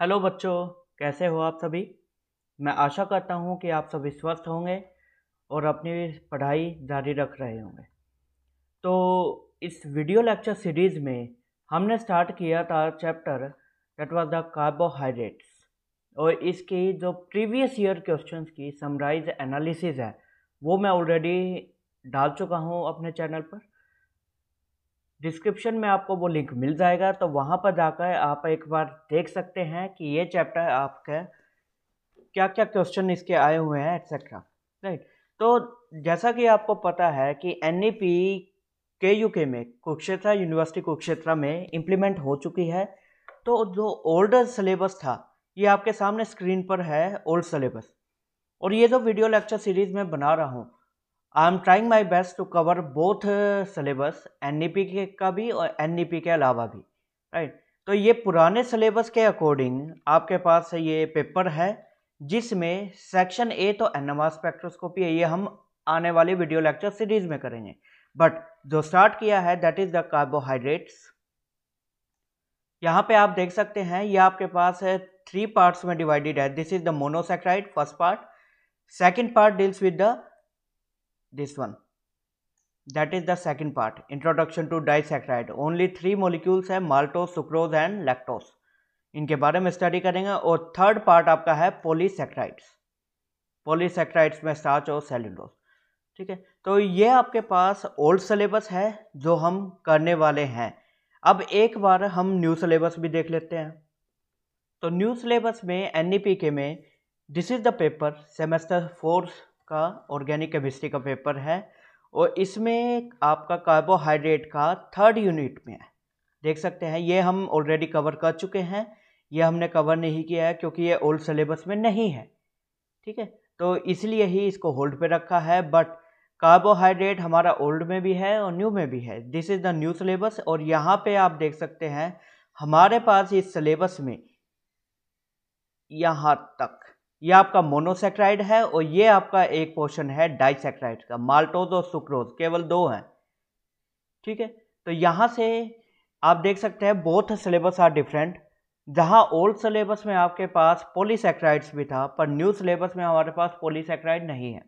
Hello बच्चों कैसे हो आप सभी मैं आशा करता हूँ कि आप सभी स्वस्थ होंगे और अपनी पढ़ाई जारी रख रहे होंगे तो इस वीडियो लेक्चर सीरीज़ में हमने स्टार्ट किया था chapter that was the carbohydrates और इसकी जो प्रीवियस ईयर क्वेश्चंस की समराइज एनालिसिस है वो मैं ऑलरेडी डाल चुका हूँ अपने चैनल पर डिस्क्रिप्शन में आपको वो लिंक मिल जाएगा तो वहाँ पर जाकर आप एक बार देख सकते हैं कि ये चैप्टर आपके क्या क्या क्वेश्चन इसके आए हुए हैं एक्सेट्रा राइट तो जैसा कि आपको पता है कि एन e के यू के में कुरुक्षेत्र यूनिवर्सिटी कुरुक्षेत्र में इम्प्लीमेंट हो चुकी है तो जो ओल्ड सिलेबस था ये आपके सामने स्क्रीन पर है ओल्ड सिलेबस और ये जो वीडियो लेक्चर सीरीज़ में बना रहा हूँ I am trying my best to cover both syllabus N E P के का भी और एन ई पी के अलावा भी राइट right? तो ये पुराने सिलेबस के अकॉर्डिंग आपके पास ये पेपर है जिसमें सेक्शन ए तो एनएमआर स्पेक्ट्रोस्कोपी है ये हम आने वाले वीडियो लेक्चर सीरीज में करेंगे बट जो स्टार्ट किया है दैट इज द कार्बोहाइड्रेट्स यहाँ पे आप देख सकते हैं ये आपके पास है थ्री पार्ट्स में डिवाइडेड है this is the monosaccharide first part second part deals with the this one that is the second part introduction to disaccharide only three molecules है maltose sucrose and lactose इनके बारे में study करेंगे और third part आपका है polysaccharides polysaccharides में starch और सेल्यूलोज ठीक है तो ये आपके पास ओल्ड सिलेबस है जो हम करने वाले हैं अब एक बार हम न्यू सिलेबस भी देख लेते हैं तो न्यू सिलेबस में के e में this is the paper semester fourth का ऑर्गेनिक केमिस्ट्री का पेपर है और इसमें आपका कार्बोहाइड्रेट का थर्ड यूनिट में है देख सकते हैं ये हम ऑलरेडी कवर कर चुके हैं ये हमने कवर नहीं किया है क्योंकि ये ओल्ड सिलेबस में नहीं है ठीक है तो इसलिए ही इसको होल्ड पे रखा है बट कार्बोहाइड्रेट हमारा ओल्ड में भी है और न्यू में भी है this is the new syllabus और यहाँ पे आप देख सकते हैं हमारे पास इस सिलेबस में यहाँ तक ये आपका मोनोसेक्राइड है और ये आपका एक पोर्शन है डाइसेक्राइड का माल्टोज और सुक्रोज केवल दो हैं ठीक है तो यहाँ से आप देख सकते हैं बोथ सिलेबस आर डिफरेंट जहाँ ओल्ड सिलेबस में आपके पास पोलीसेक्राइड्स भी था पर न्यू सिलेबस में हमारे पास पोलीसेक्राइड नहीं है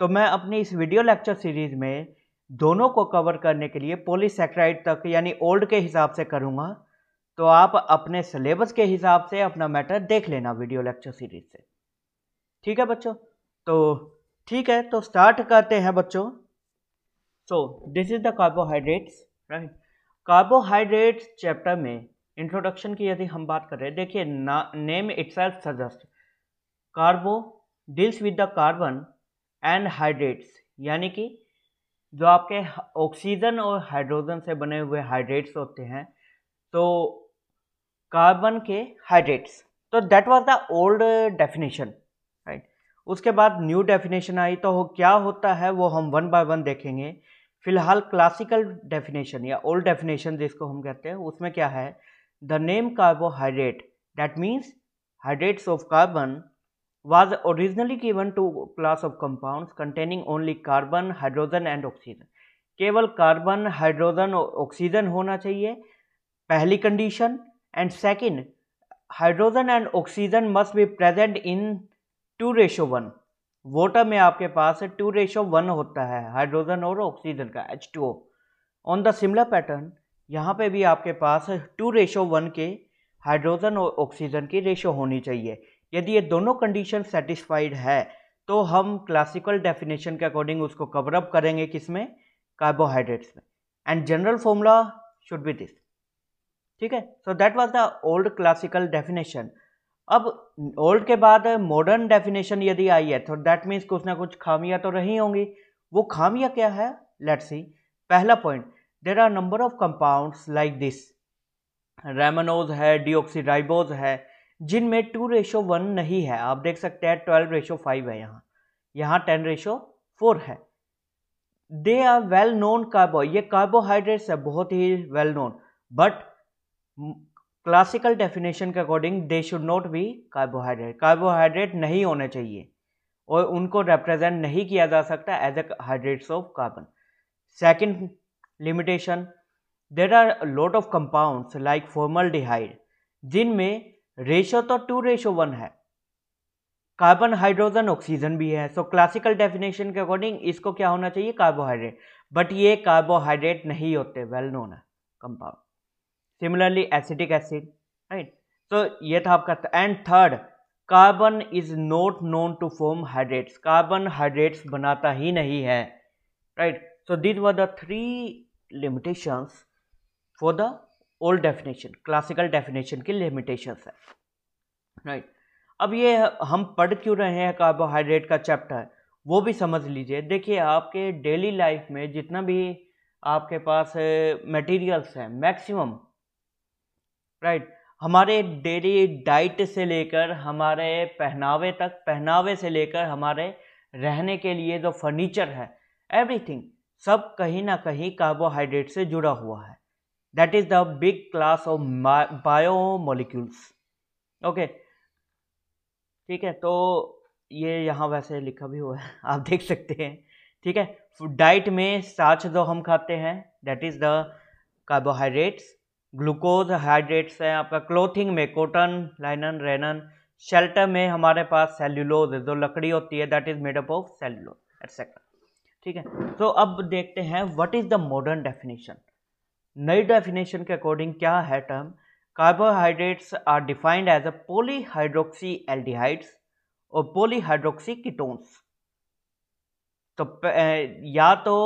तो मैं अपनी इस वीडियो लेक्चर सीरीज़ में दोनों को कवर करने के लिए पोलीसेक्राइड तक यानी ओल्ड के हिसाब से करूँगा तो आप अपने सिलेबस के हिसाब से अपना मैटर देख लेना वीडियो लेक्चर सीरीज से ठीक है बच्चों तो ठीक है तो स्टार्ट करते हैं बच्चों so this is the carbohydrates right carbohydrates chapter में इंट्रोडक्शन की यदि हम बात कर रहे हैं देखिए name its suggest carbo deals with the carbon and hydrates यानी कि जो आपके ऑक्सीजन और हाइड्रोजन से बने हुए हाइड्रेट्स होते हैं तो कार्बन के हाइड्रेट्स तो that was the old definition उसके बाद न्यू डेफिनेशन आई तो हो क्या होता है वो हम वन बाय वन देखेंगे फिलहाल क्लासिकल डेफिनेशन या ओल्ड डेफिनेशन जिसको हम कहते हैं उसमें क्या है the name carbohydrate that means hydrates of carbon was originally given to class of compounds containing only carbon hydrogen and oxygen केवल कार्बन हाइड्रोजन ऑक्सीजन होना चाहिए पहली condition and second hydrogen and oxygen must be present in two ratio one water में आपके पास two ratio one होता है hydrogen और ऑक्सीजन का H two O on the similar pattern यहाँ पे भी आपके पास टू रेशो वन के हाइड्रोजन और ऑक्सीजन की रेशो होनी चाहिए यदि ये दोनों कंडीशन सेटिस्फाइड है तो हम क्लासिकल डेफिनेशन के अकॉर्डिंग उसको कवरअप करेंगे किसमें कार्बोहाइड्रेट्स में and general formula should be this ठीक है so that was the old classical definition अब ओल्ड के बाद मॉडर्न डेफिनेशन यदि आई है तो दैट मीन्स कुछ ना कुछ खामियां तो रही होंगी वो खामियां क्या है लेट्स सी पहला point there are number of compounds like this rhamnose है डिओक्सीराइबोज है जिनमें टू रेशो वन नहीं है आप देख सकते हैं ट्वेल्व रेशो फाइव है यहाँ यहाँ टेन रेशो फोर है they are well known carbo ये कार्बोहाइड्रेट्स है बहुत ही well known but classical definition के according they should not be carbohydrate carbohydrate नहीं होने चाहिए और उनको रिप्रेजेंट नहीं किया जा सकता as a hydrates of carbon second limitation there are lot of compounds like formaldehyde जिनमें रेशो तो टू रेशो वन है कार्बन हाइड्रोजन ऑक्सीजन भी है सो क्लासिकल डेफिनेशन के अकॉर्डिंग इसको क्या होना चाहिए कार्बोहाइड्रेट बट ये कार्बोहाइड्रेट नहीं होते वेल नोन है compound similarly acetic acid right so ये था आपका and third carbon is not known to form hydrates carbon hydrates बनाता ही नहीं है right so this were the three limitations for the old definition classical definition की limitations है right अब ये हम पढ़ क्यों रहे हैं कार्बोहाइड्रेट का चैप्टर वो भी समझ लीजिए देखिए आपके डेली लाइफ में जितना भी आपके पास मटेरियल्स हैं मैक्सिमम राइट हमारे डेली डाइट से लेकर हमारे पहनावे तक पहनावे से लेकर हमारे रहने के लिए जो फर्नीचर है एवरीथिंग सब कहीं ना कहीं कार्बोहाइड्रेट से जुड़ा हुआ है that is the big class of biomolecules okay ठीक है तो ये यहाँ वैसे लिखा भी हुआ है आप देख सकते हैं ठीक है डाइट में स्टार्च जो हम खाते हैं that is the carbohydrates glucose hydrates हैं आपका क्लोथिंग में कॉटन लाइनन रेनन शेल्टर में हमारे पास सेल्यूलोज जो लकड़ी होती है that is made up of cellulose etcetera ठीक है तो so, अब देखते हैं what is the modern definition नई डेफिनेशन के अकॉर्डिंग क्या है term carbohydrates are defined as a polyhydroxy aldehydes और पोलीहाइड्रोक्सी कीटोन्स तो या तो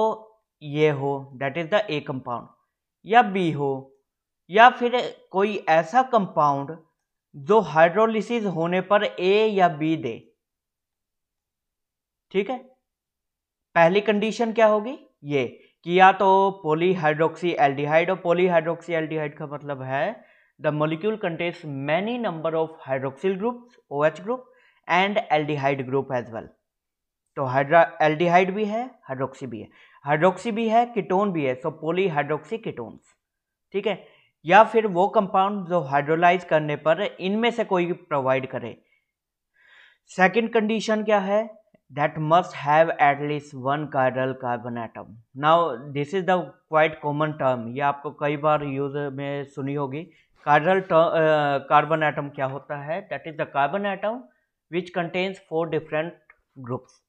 ये हो that is the A compound या बी हो या फिर कोई ऐसा कंपाउंड जो हाइड्रोलिसिस होने पर ए या बी दे ठीक है पहली कंडीशन क्या होगी ये कि या तो पोलीहाइड्रोक्सी एल्डिहाइड और पोलीहाइड्रोक्सी एल्डिहाइड का मतलब है the molecule contains many number of hydroxyl group O H group and aldehyde group as well तो हाइड्रा एल्डिहाइड भी है हाइड्रोक्सी भी है हाइड्रोक्सी भी है किटोन भी है सो पोलीहाइड्रोक्सी किटोन ठीक है या फिर वो कंपाउंड जो हाइड्रोलाइज करने पर इनमें से कोई प्रोवाइड करे सेकंड कंडीशन क्या है that must have at least one कार्डल carbon atom now this is the quite common term ये आपको कई बार यूज में सुनी होगी कार्डल कार्बन एटम क्या होता है that is the carbon atom which contains four different groups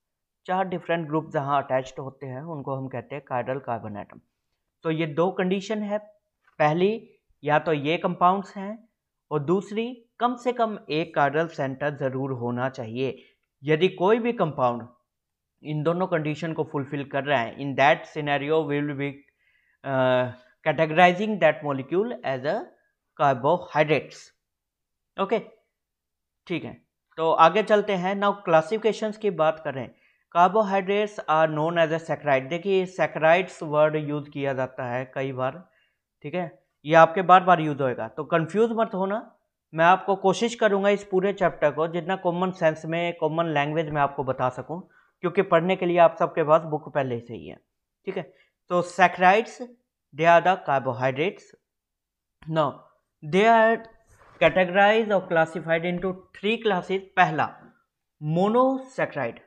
चार डिफरेंट ग्रुप जहाँ अटैच्ड होते हैं उनको हम कहते हैं कार्डल कार्बन एटम तो ये दो कंडीशन है पहली या तो ये कंपाउंड्स हैं और दूसरी कम से कम एक कार्डल सेंटर ज़रूर होना चाहिए यदि कोई भी कंपाउंड इन दोनों कंडीशन को फुलफिल कर रहा है in that scenario will be categorising that molecule as a carbohydrates okay ठीक है तो आगे चलते हैं नाउ क्लासिफिकेशन की बात करें carbohydrates are known as a saccharide देखिए सेक्राइड्स वर्ड यूज किया जाता है कई बार ठीक है ये आपके बार बार यूज होएगा तो कंफ्यूज मत होना मैं आपको कोशिश करूंगा इस पूरे चैप्टर को जितना कॉमन सेंस में कॉमन लैंग्वेज में आपको बता सकूँ क्योंकि पढ़ने के लिए आप सबके पास बुक पहले से ही है ठीक है तो saccharides they are the carbohydrates no they are categorise और इन टू थ्री क्लासेज पहला मोनोसेक्राइड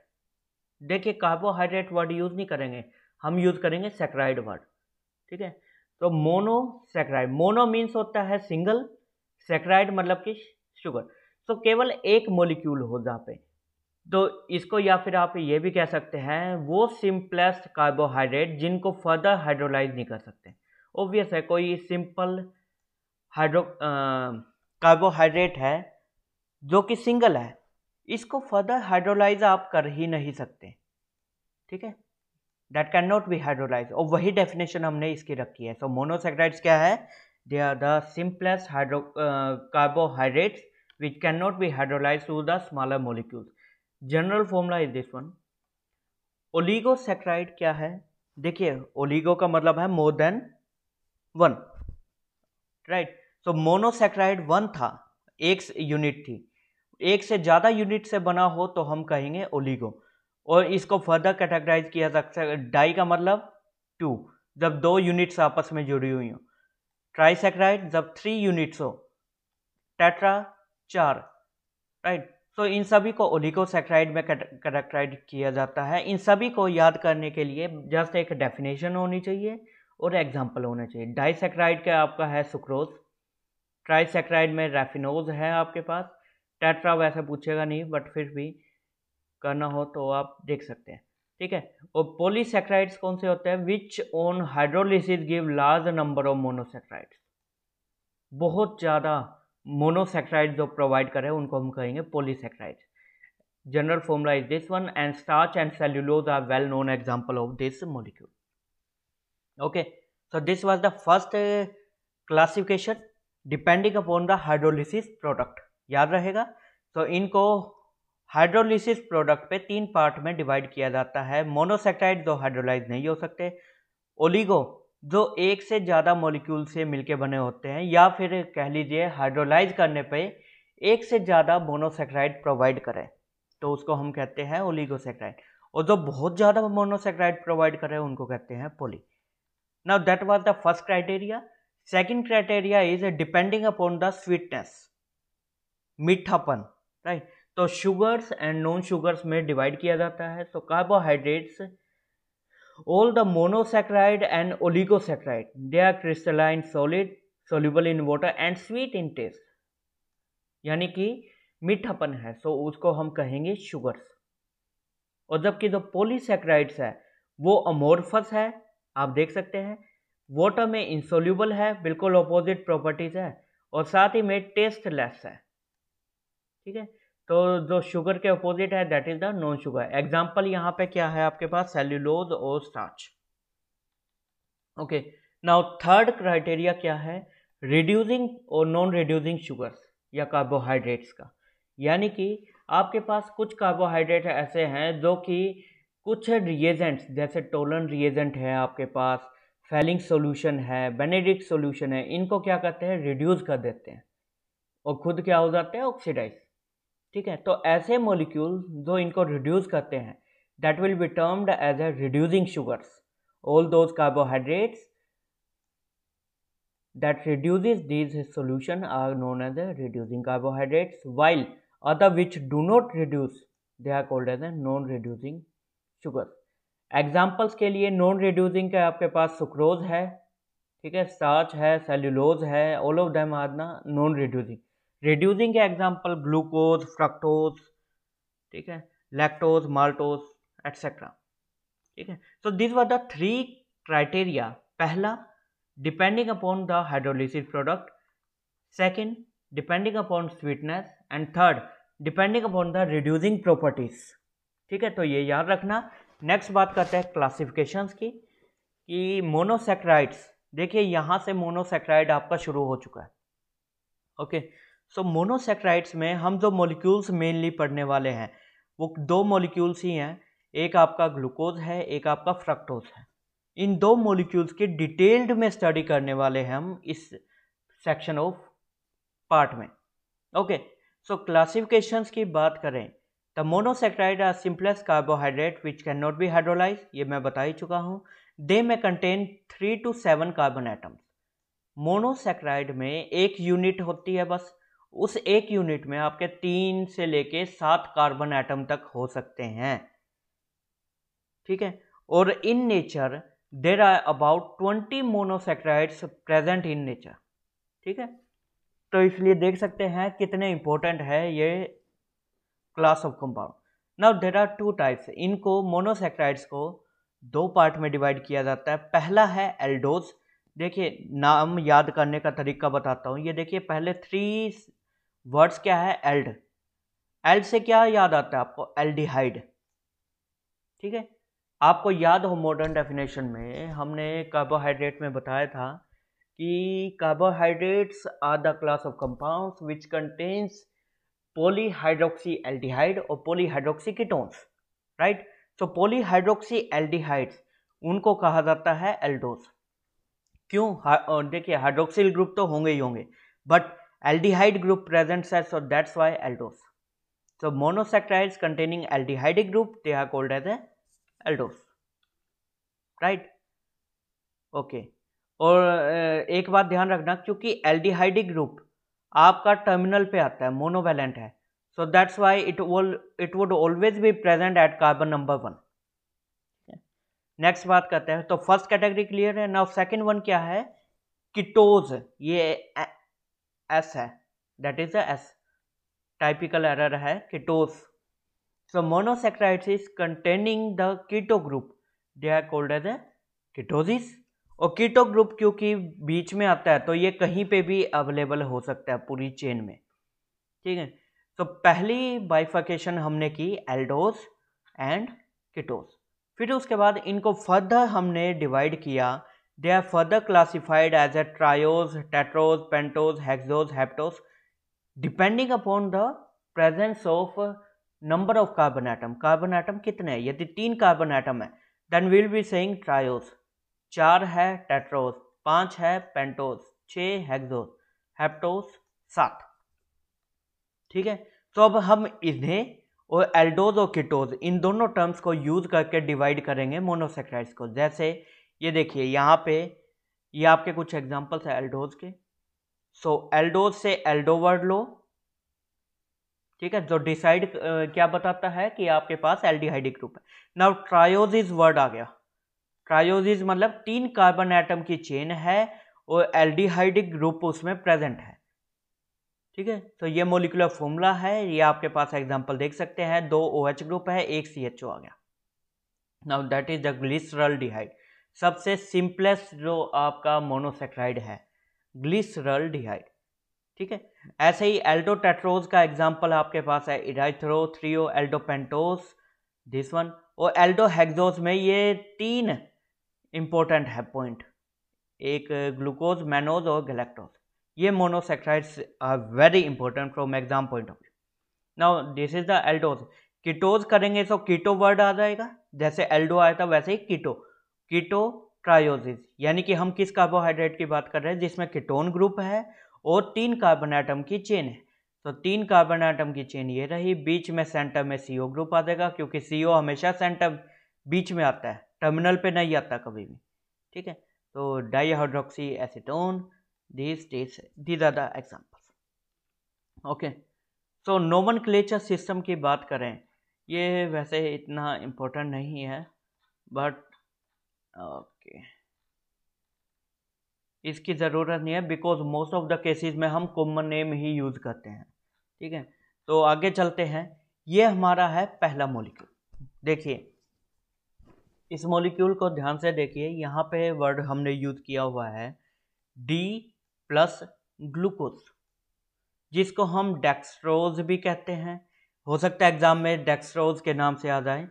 देखिए कार्बोहाइड्रेट वर्ड यूज़ नहीं करेंगे हम यूज़ करेंगे सेक्राइड वर्ड ठीक है तो मोनो सेक्राइड मोनो मीन्स होता है सिंगल सेक्राइड मतलब कि शुगर तो केवल एक मोलिक्यूल हो जहाँ पे तो इसको या फिर आप ये भी कह सकते हैं वो सिंपलेस्ट कार्बोहाइड्रेट जिनको फर्दर हाइड्रोलाइज नहीं कर सकते ओबियस है कोई सिंपल हाइड्रो कार्बोहाइड्रेट है जो कि सिंगल है इसको फर्दर हाइड्रोलाइज आप कर ही नहीं सकते ठीक है that can not be hydrolyse और वही डेफिनेशन हमने इसकी रखी है सो मोनोसेक्राइड्स क्या है they are the simplest hydro carbohydrates which can not be hydrolyse to the smaller molecules general formula is this one oligosaccharide क्या है देखिए ओलीगो का मतलब है more than one right so monosaccharide one था एक यूनिट थी एक से ज़्यादा यूनिट से बना हो तो हम कहेंगे ओलीगो और इसको फर्दर कैटेगराइज किया जा सकता है डाई का मतलब टू जब दो यूनिट्स आपस में जुड़ी हुई हों ट्राइसेक्राइड जब थ्री यूनिट्स हो टेट्रा चार राइट तो इन सभी को ओलिकोसेक्राइड में कैरेक्टराइज किया जाता है इन सभी को याद करने के लिए जस्ट एक डेफिनेशन होनी चाहिए और एग्जांपल होना चाहिए डाइसेक्राइड का आपका है सुक्रोज ट्राइसेक्राइड में रेफिनोज है आपके पास टेट्रा वैसे पूछेगा नहीं बट फिर भी करना हो तो आप देख सकते हैं ठीक है और पोलीसेक्राइड्स कौन से होते हैं which on hydrolysis give large number of monosaccharides बहुत ज़्यादा मोनोसेक्राइड जो प्रोवाइड करें उनको हम कहेंगे polysaccharide general formula is this one and starch and cellulose are well known example of this molecule okay so this was the first classification depending upon the hydrolysis product याद रहेगा तो इनको hydrolysis product पे तीन part में divide किया जाता है मोनोसेक्टाइड जो हाइड्रोलाइज नहीं हो सकते ओलिगो जो एक से ज़्यादा मॉलिक्यूल से मिलके बने होते हैं या फिर कह लीजिए हाइड्रोलाइज करने पे एक से ज़्यादा मोनोसेक्राइड प्रोवाइड करें तो उसको हम कहते हैं ओलिगोसेक्राइड और जो बहुत ज़्यादा मोनोसेक्राइड प्रोवाइड करें उनको कहते हैं poly now that was the first criteria second criteria is depending upon the sweetness मीठापन राइट तो शुगर्स एंड नॉन शुगर्स में डिवाइड किया जाता है तो carbohydrates all the monosaccharide and oligosaccharide they are crystalline solid soluble in water and sweet in taste यानी कि मीठापन है सो उसको हम कहेंगे शुगर्स और जबकि जो पोलीसेक्राइड्स है वो अमोरफस है आप देख सकते हैं वाटर में इंसोल्यूबल है बिल्कुल अपोजिट प्रॉपर्टीज है और साथ ही में टेस्टलेस है ठीक है तो जो शुगर के अपोजिट है that is the non sugar example यहाँ पे क्या है आपके पास सेल्यूलोज और starch okay now third criteria क्या है रिड्यूसिंग और नॉन रिड्यूसिंग शुगर्स या कार्बोहाइड्रेट्स का यानी कि आपके पास कुछ कार्बोहाइड्रेट ऐसे हैं जो कि कुछ रिएजेंट्स जैसे टोलन रिएजेंट है आपके पास फेलिंग सॉल्यूशन है बेनेडिक सॉल्यूशन है इनको क्या करते हैं रिड्यूस कर देते हैं और खुद क्या हो जाते हैं ऑक्सीडाइज ठीक है तो ऐसे मोलिक्यूल जो इनको रिड्यूस करते हैं that will be termed as a reducing sugars all those carbohydrates that reduce these solution are known as a reducing carbohydrates while other which do not reduce they are called as a non reducing sugar examples के लिए non reducing के आपके पास sucrose है ठीक है starch है cellulose है all of them are non reducing reducing के एग्जाम्पल ग्लूकोज फ्रक्टोज ठीक है लैक्टोज माल्टोज एटसेट्रा ठीक है so this were the three criteria पहला depending upon the hydrolysis product second depending upon sweetness and third depending upon the reducing properties ठीक है तो ये याद रखना नेक्स्ट बात करते हैं क्लासिफिकेशन की कि मोनोसेक्राइड्स देखिए यहाँ से मोनोसेक्राइड आपका शुरू हो चुका है ओके okay. सो मोनोसेक्राइड्स में हम जो मॉलिक्यूल्स मेनली पढ़ने वाले हैं वो दो मॉलिक्यूल्स ही हैं एक आपका ग्लूकोज है एक आपका फ्रक्टोज है इन दो मॉलिक्यूल्स के डिटेल्ड में स्टडी करने वाले हैं हम इस सेक्शन ऑफ पार्ट में ओके सो क्लासिफिकेशन की बात करें the monosaccharide are simplest carbohydrate which can not be hydrolyse ये मैं बता ही चुका हूँ they may contain three to seven carbon atoms monosaccharide में एक यूनिट होती है बस उस एक यूनिट में आपके तीन से लेके सात कार्बन एटम तक हो सकते हैं ठीक है और in nature there are about twenty monosaccharides present in nature ठीक है तो इसलिए देख सकते हैं कितने इंपॉर्टेंट है ये class of compound now there are two types इनको मोनोसेक्राइड्स को दो पार्ट में डिवाइड किया जाता है पहला है एल्डोज देखिए नाम याद करने का तरीका बताता हूँ ये देखिए पहले थ्री वर्ड्स क्या है एल्ड एल्ड से क्या याद आता है आपको एल्डिहाइड ठीक है आपको याद हो मॉडर्न डेफिनेशन में हमने कार्बोहाइड्रेट में बताया था कि carbohydrates are the class of compounds which contains polyhydroxy aldehyde और polyhydroxy ketones right so polyhydroxy aldehydes उनको कहा जाता है एल्डोस क्यों देखिए हाइड्रोक्सिल ग्रुप तो होंगे ही होंगे but aldehyde group present here so that's why aldose so monosaccharides containing aldehydic group they are called as a aldose right okay और एक बात ध्यान रखना क्योंकि एल्डिहाइडिक ग्रुप आपका टर्मिनल पे आता है मोनोवेलेंट है so that's why it will it would always be present at carbon number one next बात करते हैं तो फर्स्ट कैटेगरी क्लियर है ना सेकंड वन क्या है किटोज ये एस है that is as typical error है ketose so monosaccharides is containing the keto group they are called as a ketoses और कीटो ग्रुप क्योंकि बीच में आता है तो ये कहीं पे भी अवेलेबल हो सकता है पूरी चेन में ठीक है सो पहली बाइफकेशन हमने की एल्डोज एंड किटोस फिर उसके बाद इनको फर्दर हमने डिवाइड किया They are further classified as a triose, tetros, pentose, hexose, heptose depending upon the presence of number of carbon atom. Carbon atom कितने हैं यदि तीन carbon atom है then we will be saying triose. चार है tetros, पांच है pentose, छः hexose, heptose सात ठीक है तो अब हम इन्हें और एल्डोज और किटोज इन दोनों टर्म्स को यूज करके डिवाइड करेंगे मोनोसेक्राइड्स को जैसे ये देखिए यहाँ पे ये आपके कुछ एग्जांपल्स है एल्डोज के सो एल्डोज से एल्डो वर्ड लो ठीक है जो डिसाइड क्या बताता है कि आपके पास एल्डिहाइडिक ग्रुप है नाउ ट्रायोजिज वर्ड आ गया ट्रायोजिज मतलब तीन कार्बन एटम की चेन है और एल्डिहाइडिक ग्रुप उसमें प्रेजेंट है ठीक है तो ये मोलिकुलर फॉर्मूला है ये आपके पास एग्जांपल देख सकते हैं दो ओ OH ग्रुप है एक सी एच ओ आ गया now that is the glyceraldehyde सबसे सिंपलेस्ट जो आपका मोनोसेक्राइड है ग्लिसरल डिहाइड ठीक है ऐसे ही एल्डोटेट्रोज का एग्जाम्पल आपके पास है erythro threo aldopentose this one और एल्डोहेक्सोज में ये तीन इम्पोर्टेंट है पॉइंट एक ग्लूकोज मैनोज और गलेक्टोज ये monosaccharides are very important from exam point of view now this is the aldose ketose करेंगे तो कीटो वर्ड आ जाएगा जैसे एल्डो आया था वैसे ही कीटो कीटो ट्रायोजिस यानी कि हम किस कार्बोहाइड्रेट की बात कर रहे हैं जिसमें कीटोन ग्रुप है और तीन कार्बन आइटम की चेन है तो तीन कार्बन आइटम की चेन ये रही बीच में सेंटर में सी ग्रुप आ जाएगा क्योंकि सी हमेशा सेंटर बीच में आता है टर्मिनल पे नहीं आता कभी भी ठीक है तो dihydroxy acetone this this these are the examples okay so नोमन सिस्टम की बात करें ये वैसे इतना इम्पोर्टेंट नहीं है बट ओके इसकी ज़रूरत नहीं है because most of the cases में हम कॉमन नेम ही यूज़ करते हैं ठीक है तो आगे चलते हैं ये हमारा है पहला मोलिक्यूल देखिए इस मोलिक्यूल को ध्यान से देखिए यहाँ पे वर्ड हमने यूज़ किया हुआ है डी प्लस ग्लूकोज जिसको हम डेक्सट्रोज भी कहते हैं हो सकता है एग्ज़ाम में डेक्सट्रोज के नाम से आ जाए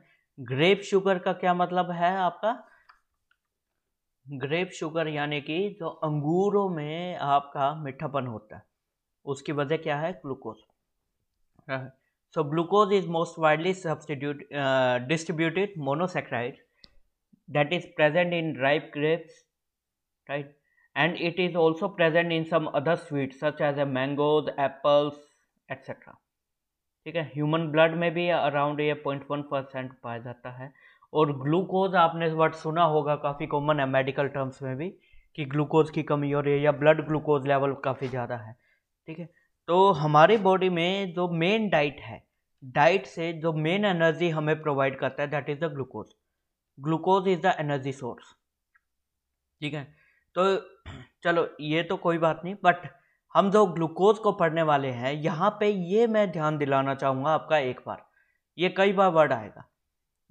ग्रेप शुगर का क्या मतलब है आपका ग्रेप शुगर यानी कि जो अंगूरों में आपका मीठापन होता है उसकी वजह क्या है glucose so glucose is most widely substitute distributed monosaccharide is present in ripe grapes right and it is also present in some other sweet such as a mangoes apples etcetera ठीक है ह्यूमन ब्लड में भी around ये point one percent पाया जाता है और glucose आपने वर्ड सुना होगा काफ़ी कॉमन है मेडिकल टर्म्स में भी कि ग्लूकोज की कमी हो रही है या ब्लड ग्लूकोज लेवल काफ़ी ज़्यादा है ठीक है तो हमारी बॉडी में जो मेन डाइट है डाइट से जो मेन एनर्जी हमें प्रोवाइड करता है that is the glucose glucose is the energy source ठीक है तो चलो ये तो कोई बात नहीं बट हम जो ग्लूकोज को पढ़ने वाले हैं यहाँ पे ये मैं ध्यान दिलाना चाहूँगा आपका एक बार ये कई बार वर्ड आएगा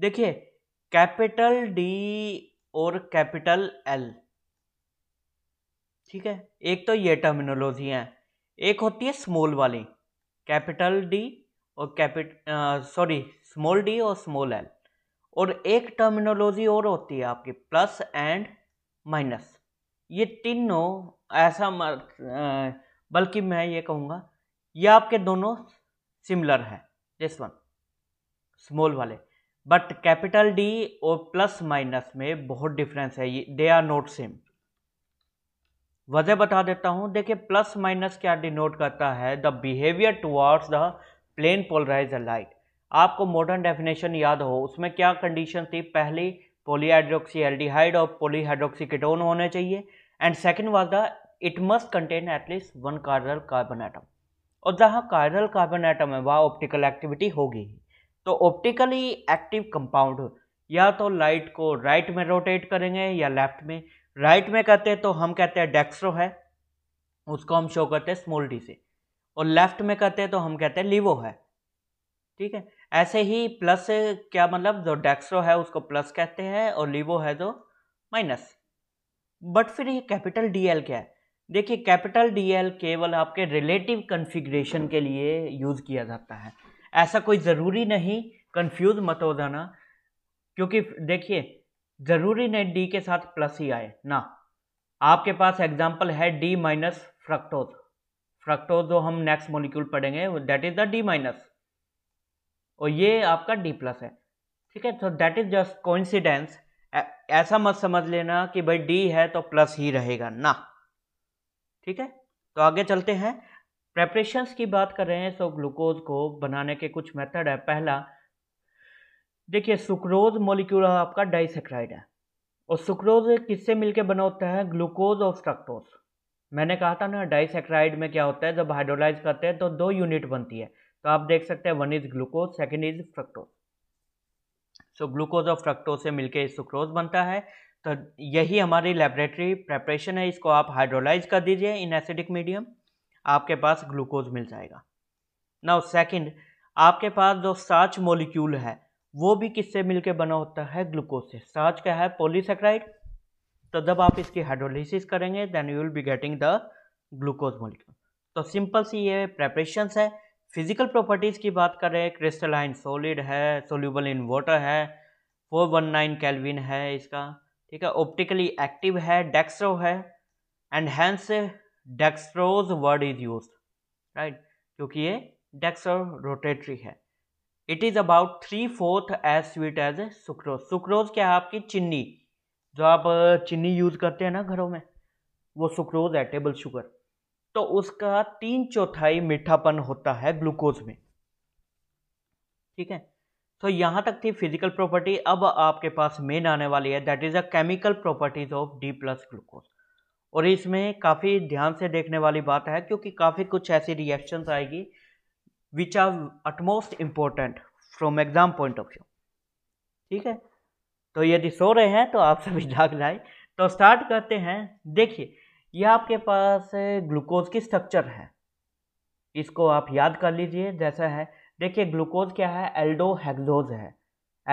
देखिए कैपिटल डी और कैपिटल एल ठीक है एक तो ये टर्मिनोलॉजी है एक होती है स्मॉल वाली कैपिटल डी और कैपिट सॉरी स्मॉल डी और स्मॉल एल और एक टर्मिनोलॉजी और होती है आपकी प्लस एंड माइनस ये तीनों ऐसा बल्कि मैं ये कहूँगा ये आपके दोनों सिमिलर है दिस वन स्मॉल वाले बट कैपिटल डी और प्लस माइनस में बहुत डिफरेंस है ये दे आर नॉट सेम वजह बता देता हूँ देखिए प्लस माइनस क्या डिनोट करता है the behaviour towards the plane polarise light आपको मॉडर्न डेफिनेशन याद हो उसमें क्या कंडीशन थी पहली पोलीहाइड्रोक्सी एल्डिहाइड और पोलीहाइड्रोक्सीकेटोन होने चाहिए and second was the it must contain at least one carbon atom और जहाँ कार्बन एटम है वहाँ ऑप्टिकल एक्टिविटी होगी ही तो ऑप्टिकली एक्टिव कंपाउंड या तो लाइट को राइट में रोटेट करेंगे या लेफ्ट में राइट में कहते हैं तो हम कहते हैं डेक्सरो है उसको हम शो करते हैं स्मॉल डी से और लेफ्ट में कहते हैं तो हम कहते हैं लिवो है ठीक है ऐसे ही प्लस क्या मतलब जो डेक्सरो है उसको प्लस कहते हैं और लिवो है जो माइनस बट फिर ये कैपिटल डी एल क्या है देखिए कैपिटल डी एल केवल आपके रिलेटिव कन्फिग्रेशन के लिए यूज़ किया जाता है ऐसा कोई ज़रूरी नहीं कंफ्यूज मत हो जाना क्योंकि देखिए ज़रूरी नहीं डी के साथ प्लस ही आए ना आपके पास एग्जाम्पल है डी माइनस फ्रक्टोज फ्रक्टोज जो हम नेक्स्ट मॉलिक्यूल पढ़ेंगे that is the D minus और ये आपका डी प्लस है ठीक है तो दैट इज जस्ट कोइंसिडेंस ऐसा मत समझ लेना कि भाई डी है तो प्लस ही रहेगा ना ठीक है तो आगे चलते हैं प्रेपरेशंस की बात कर रहे हैं सो ग्लूकोज को बनाने के कुछ मेथड है पहला देखिए सुक्रोज मोलिक्यूल आपका डाइसेक्राइड है और सुक्रोज किससे मिलके बना होता है ग्लूकोज और फ्रक्टोज मैंने कहा था ना डाइसेक्राइड में क्या होता है जब हाइड्रोलाइज करते हैं तो दो यूनिट बनती है तो आप देख सकते हैं one is glucose second is fructose so glucose और फ्रक्टोज से मिलकर सुक्रोज बनता है तो यही हमारी लेबोरेटरी प्रेपरेशन है इसको आप हाइड्रोलाइज कर दीजिए इन एसिडिक मीडियम आपके पास ग्लूकोज मिल जाएगा नाउ सेकंड आपके पास जो साच मॉलिक्यूल है वो भी किससे मिलके बना होता है ग्लूकोज से साच क्या है पॉलीसेक्राइड तो जब आप इसकी हाइड्रोलिसिस करेंगे then you will be getting the glucose molecule तो सिंपल सी ये प्रेपरेशन है फिजिकल प्रॉपर्टीज़ की बात करें क्रिस्टलाइन सॉलिड है सोल्यूबल इन वाटर है 419 कैलविन है इसका ठीक है ऑप्टिकली एक्टिव है डेक्सो है and hence dextrose word is use right क्योंकि ये डेक्सो रोटेटरी है it is about three fourth as sweet as sucrose sucrose क्या है आपकी चिन्नी जो आप चिन्नी यूज़ करते हैं ना घरों में वो सुक्रोज है टेबल शुगर तो उसका तीन चौथाई मीठापन होता है ग्लूकोज में ठीक है तो यहाँ तक थी फिजिकल प्रॉपर्टी अब आपके पास मेन आने वाली है that is a chemical properties of D plus glucose और इसमें काफ़ी ध्यान से देखने वाली बात है क्योंकि काफ़ी कुछ ऐसी रिएक्शंस आएगी which are utmost important from exam point of view ठीक है तो यदि सो रहे हैं तो आप सभी जाग जाए तो स्टार्ट करते हैं देखिए ये आपके पास ग्लूकोज की स्ट्रक्चर है इसको आप याद कर लीजिए जैसा है देखिए ग्लूकोज क्या है एल्डो हेक्सोज है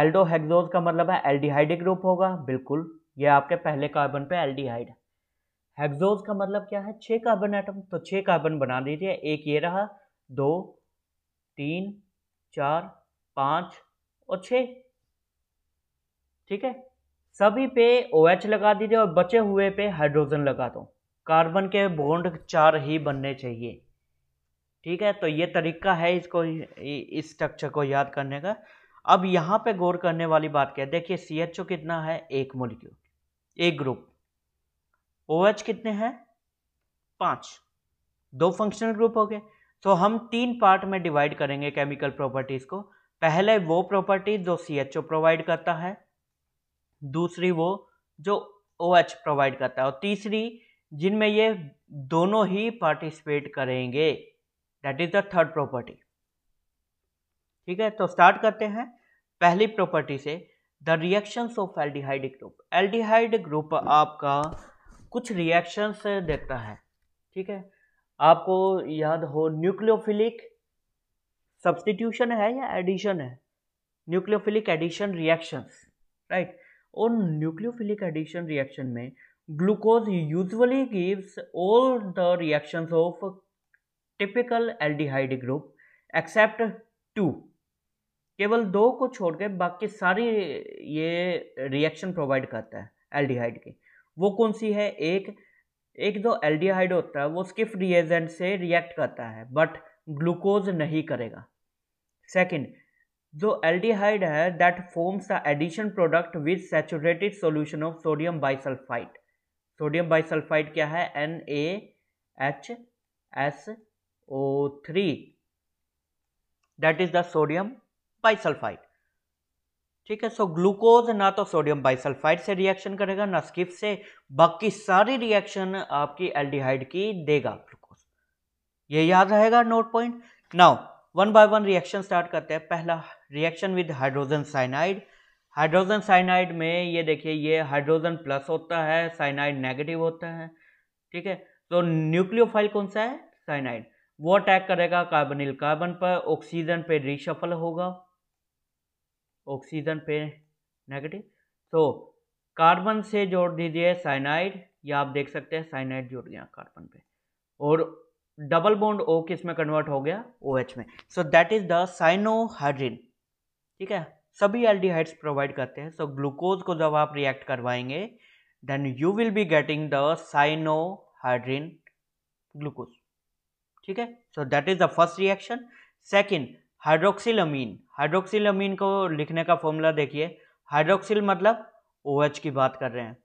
एल्डो हेक्सोज का मतलब है एल्डिहाइड ग्रुप होगा बिल्कुल ये आपके पहले कार्बन पे एल्डिहाइड है हेक्सोज का मतलब क्या है छः कार्बन आइटम तो छः कार्बन बना दीजिए एक ये रहा दो तीन चार पाँच और छ ठीक है सभी पे ओ OH लगा दीजिए और बचे हुए पे हाइड्रोजन लगा दो कार्बन के बॉन्ड चार ही बनने चाहिए ठीक है तो ये तरीका है इसको इस स्ट्रक्चर को याद करने का अब यहाँ पे गौर करने वाली बात क्या है देखिए सी एच ओ कितना है एक मोलिक्यूल एक ग्रुप ओ कितने हैं पांच दो फंक्शनल ग्रुप हो गए तो हम तीन पार्ट में डिवाइड करेंगे केमिकल प्रॉपर्टीज़ को पहले वो प्रॉपर्टी जो सी एच ओ प्रोवाइड करता है दूसरी वो जो ओ एच प्रोवाइड करता है और तीसरी जिनमें ये दोनों ही पार्टिसिपेट करेंगे that is the third property ठीक है तो स्टार्ट करते हैं पहली प्रॉपर्टी से the reactions of aldehyde group aldehyde group आपका कुछ रिएक्शंस देता है ठीक है आपको याद हो न्यूक्लियोफिलिक सब्सटीट्यूशन है या एडिशन है न्यूक्लियोफिलिक एडिशन रिएक्शंस राइट और न्यूक्लियोफिलिक एडिशन रिएक्शन में glucose usually gives all the reactions of typical aldehyde group except two केवल दो को छोड़ के बाकी सारी ये रिएक्शन प्रोवाइड करता है एल्डिहाइड की वो कौन सी है एक एक जो एल्डिहाइड होता है वो स्किफ रिएजेंट से रिएक्ट करता है बट ग्लूकोज नहीं करेगा सेकंड जो एल्डिहाइड है that forms the addition product with saturated solution of sodium bisulphite sodium bisulphite क्या है N A H S O three that is the sodium bisulphite ठीक है सो ग्लूकोज ना तो सोडियम बाइसल्फाइड से रिएक्शन करेगा ना स्किप से बाकी सारी रिएक्शन आपकी एल्डिहाइड की देगा ग्लूकोज ये याद रहेगा note point now one by one reaction start करते हैं पहला रिएक्शन with hydrogen cyanide hydrogen cyanide में ये देखिए ये हाइड्रोजन प्लस होता है साइनाइड नेगेटिव होता है ठीक है तो न्यूक्लियोफाइल कौन सा है साइनाइड वो अटैक करेगा कार्बनिल कार्बन पर ऑक्सीजन पे रिशफल होगा ऑक्सीजन पे नेगेटिव तो कार्बन से जोड़ दीजिए साइनाइड या आप देख सकते हैं साइनाइड जोड़ गया कार्बन पे और डबल बॉन्ड ओ किस में कन्वर्ट हो गया ओ OH में so that is the cyanohydrin ठीक है सभी एल्डिहाइड्स प्रोवाइड करते हैं सो so, ग्लूकोज को जब आप रिएक्ट करवाएंगे then you will be getting the cyanohydrin glucose ठीक है so that is the first reaction second hydroxyl amine hydroxyl amine को लिखने का फॉर्मूला देखिए हाइड्रोक्सिल मतलब ओ OH की बात कर रहे हैं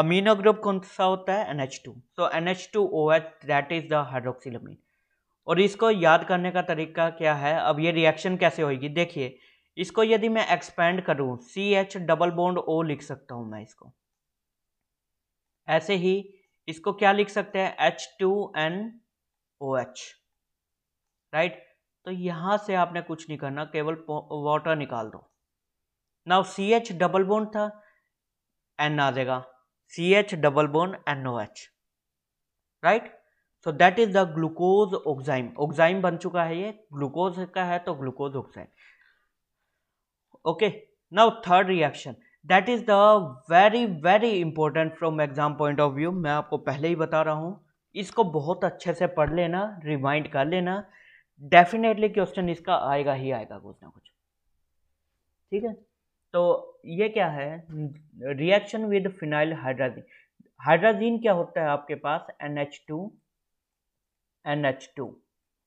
अमीनो ग्रुप कौन सा होता है N H two so N H two O H that is the hydroxyl amine और इसको याद करने का तरीका क्या है अब ये रिएक्शन कैसे होगी देखिए इसको यदि मैं एक्सपेंड करूं C H double bond O लिख सकता हूं मैं इसको ऐसे ही इसको क्या लिख सकते हैं H two N O H right तो यहाँ से आपने कुछ नहीं करना केवल वाटर निकाल दो now C H double bond था एन आ जाएगा C H double bond N O H right so that is the glucose oxime oxime बन चुका है ये ग्लूकोज का है तो glucose oxime okay now third reaction that is the very very important from exam point of view मैं आपको पहले ही बता रहा हूँ इसको बहुत अच्छे से पढ़ लेना रिमाइंड कर लेना डेफिनेटली क्वेश्चन इसका आएगा ही आएगा कुछ ना कुछ ठीक है तो ये क्या है reaction with phenyl hydrazine hydrazine क्या होता है आपके पास N H two N H two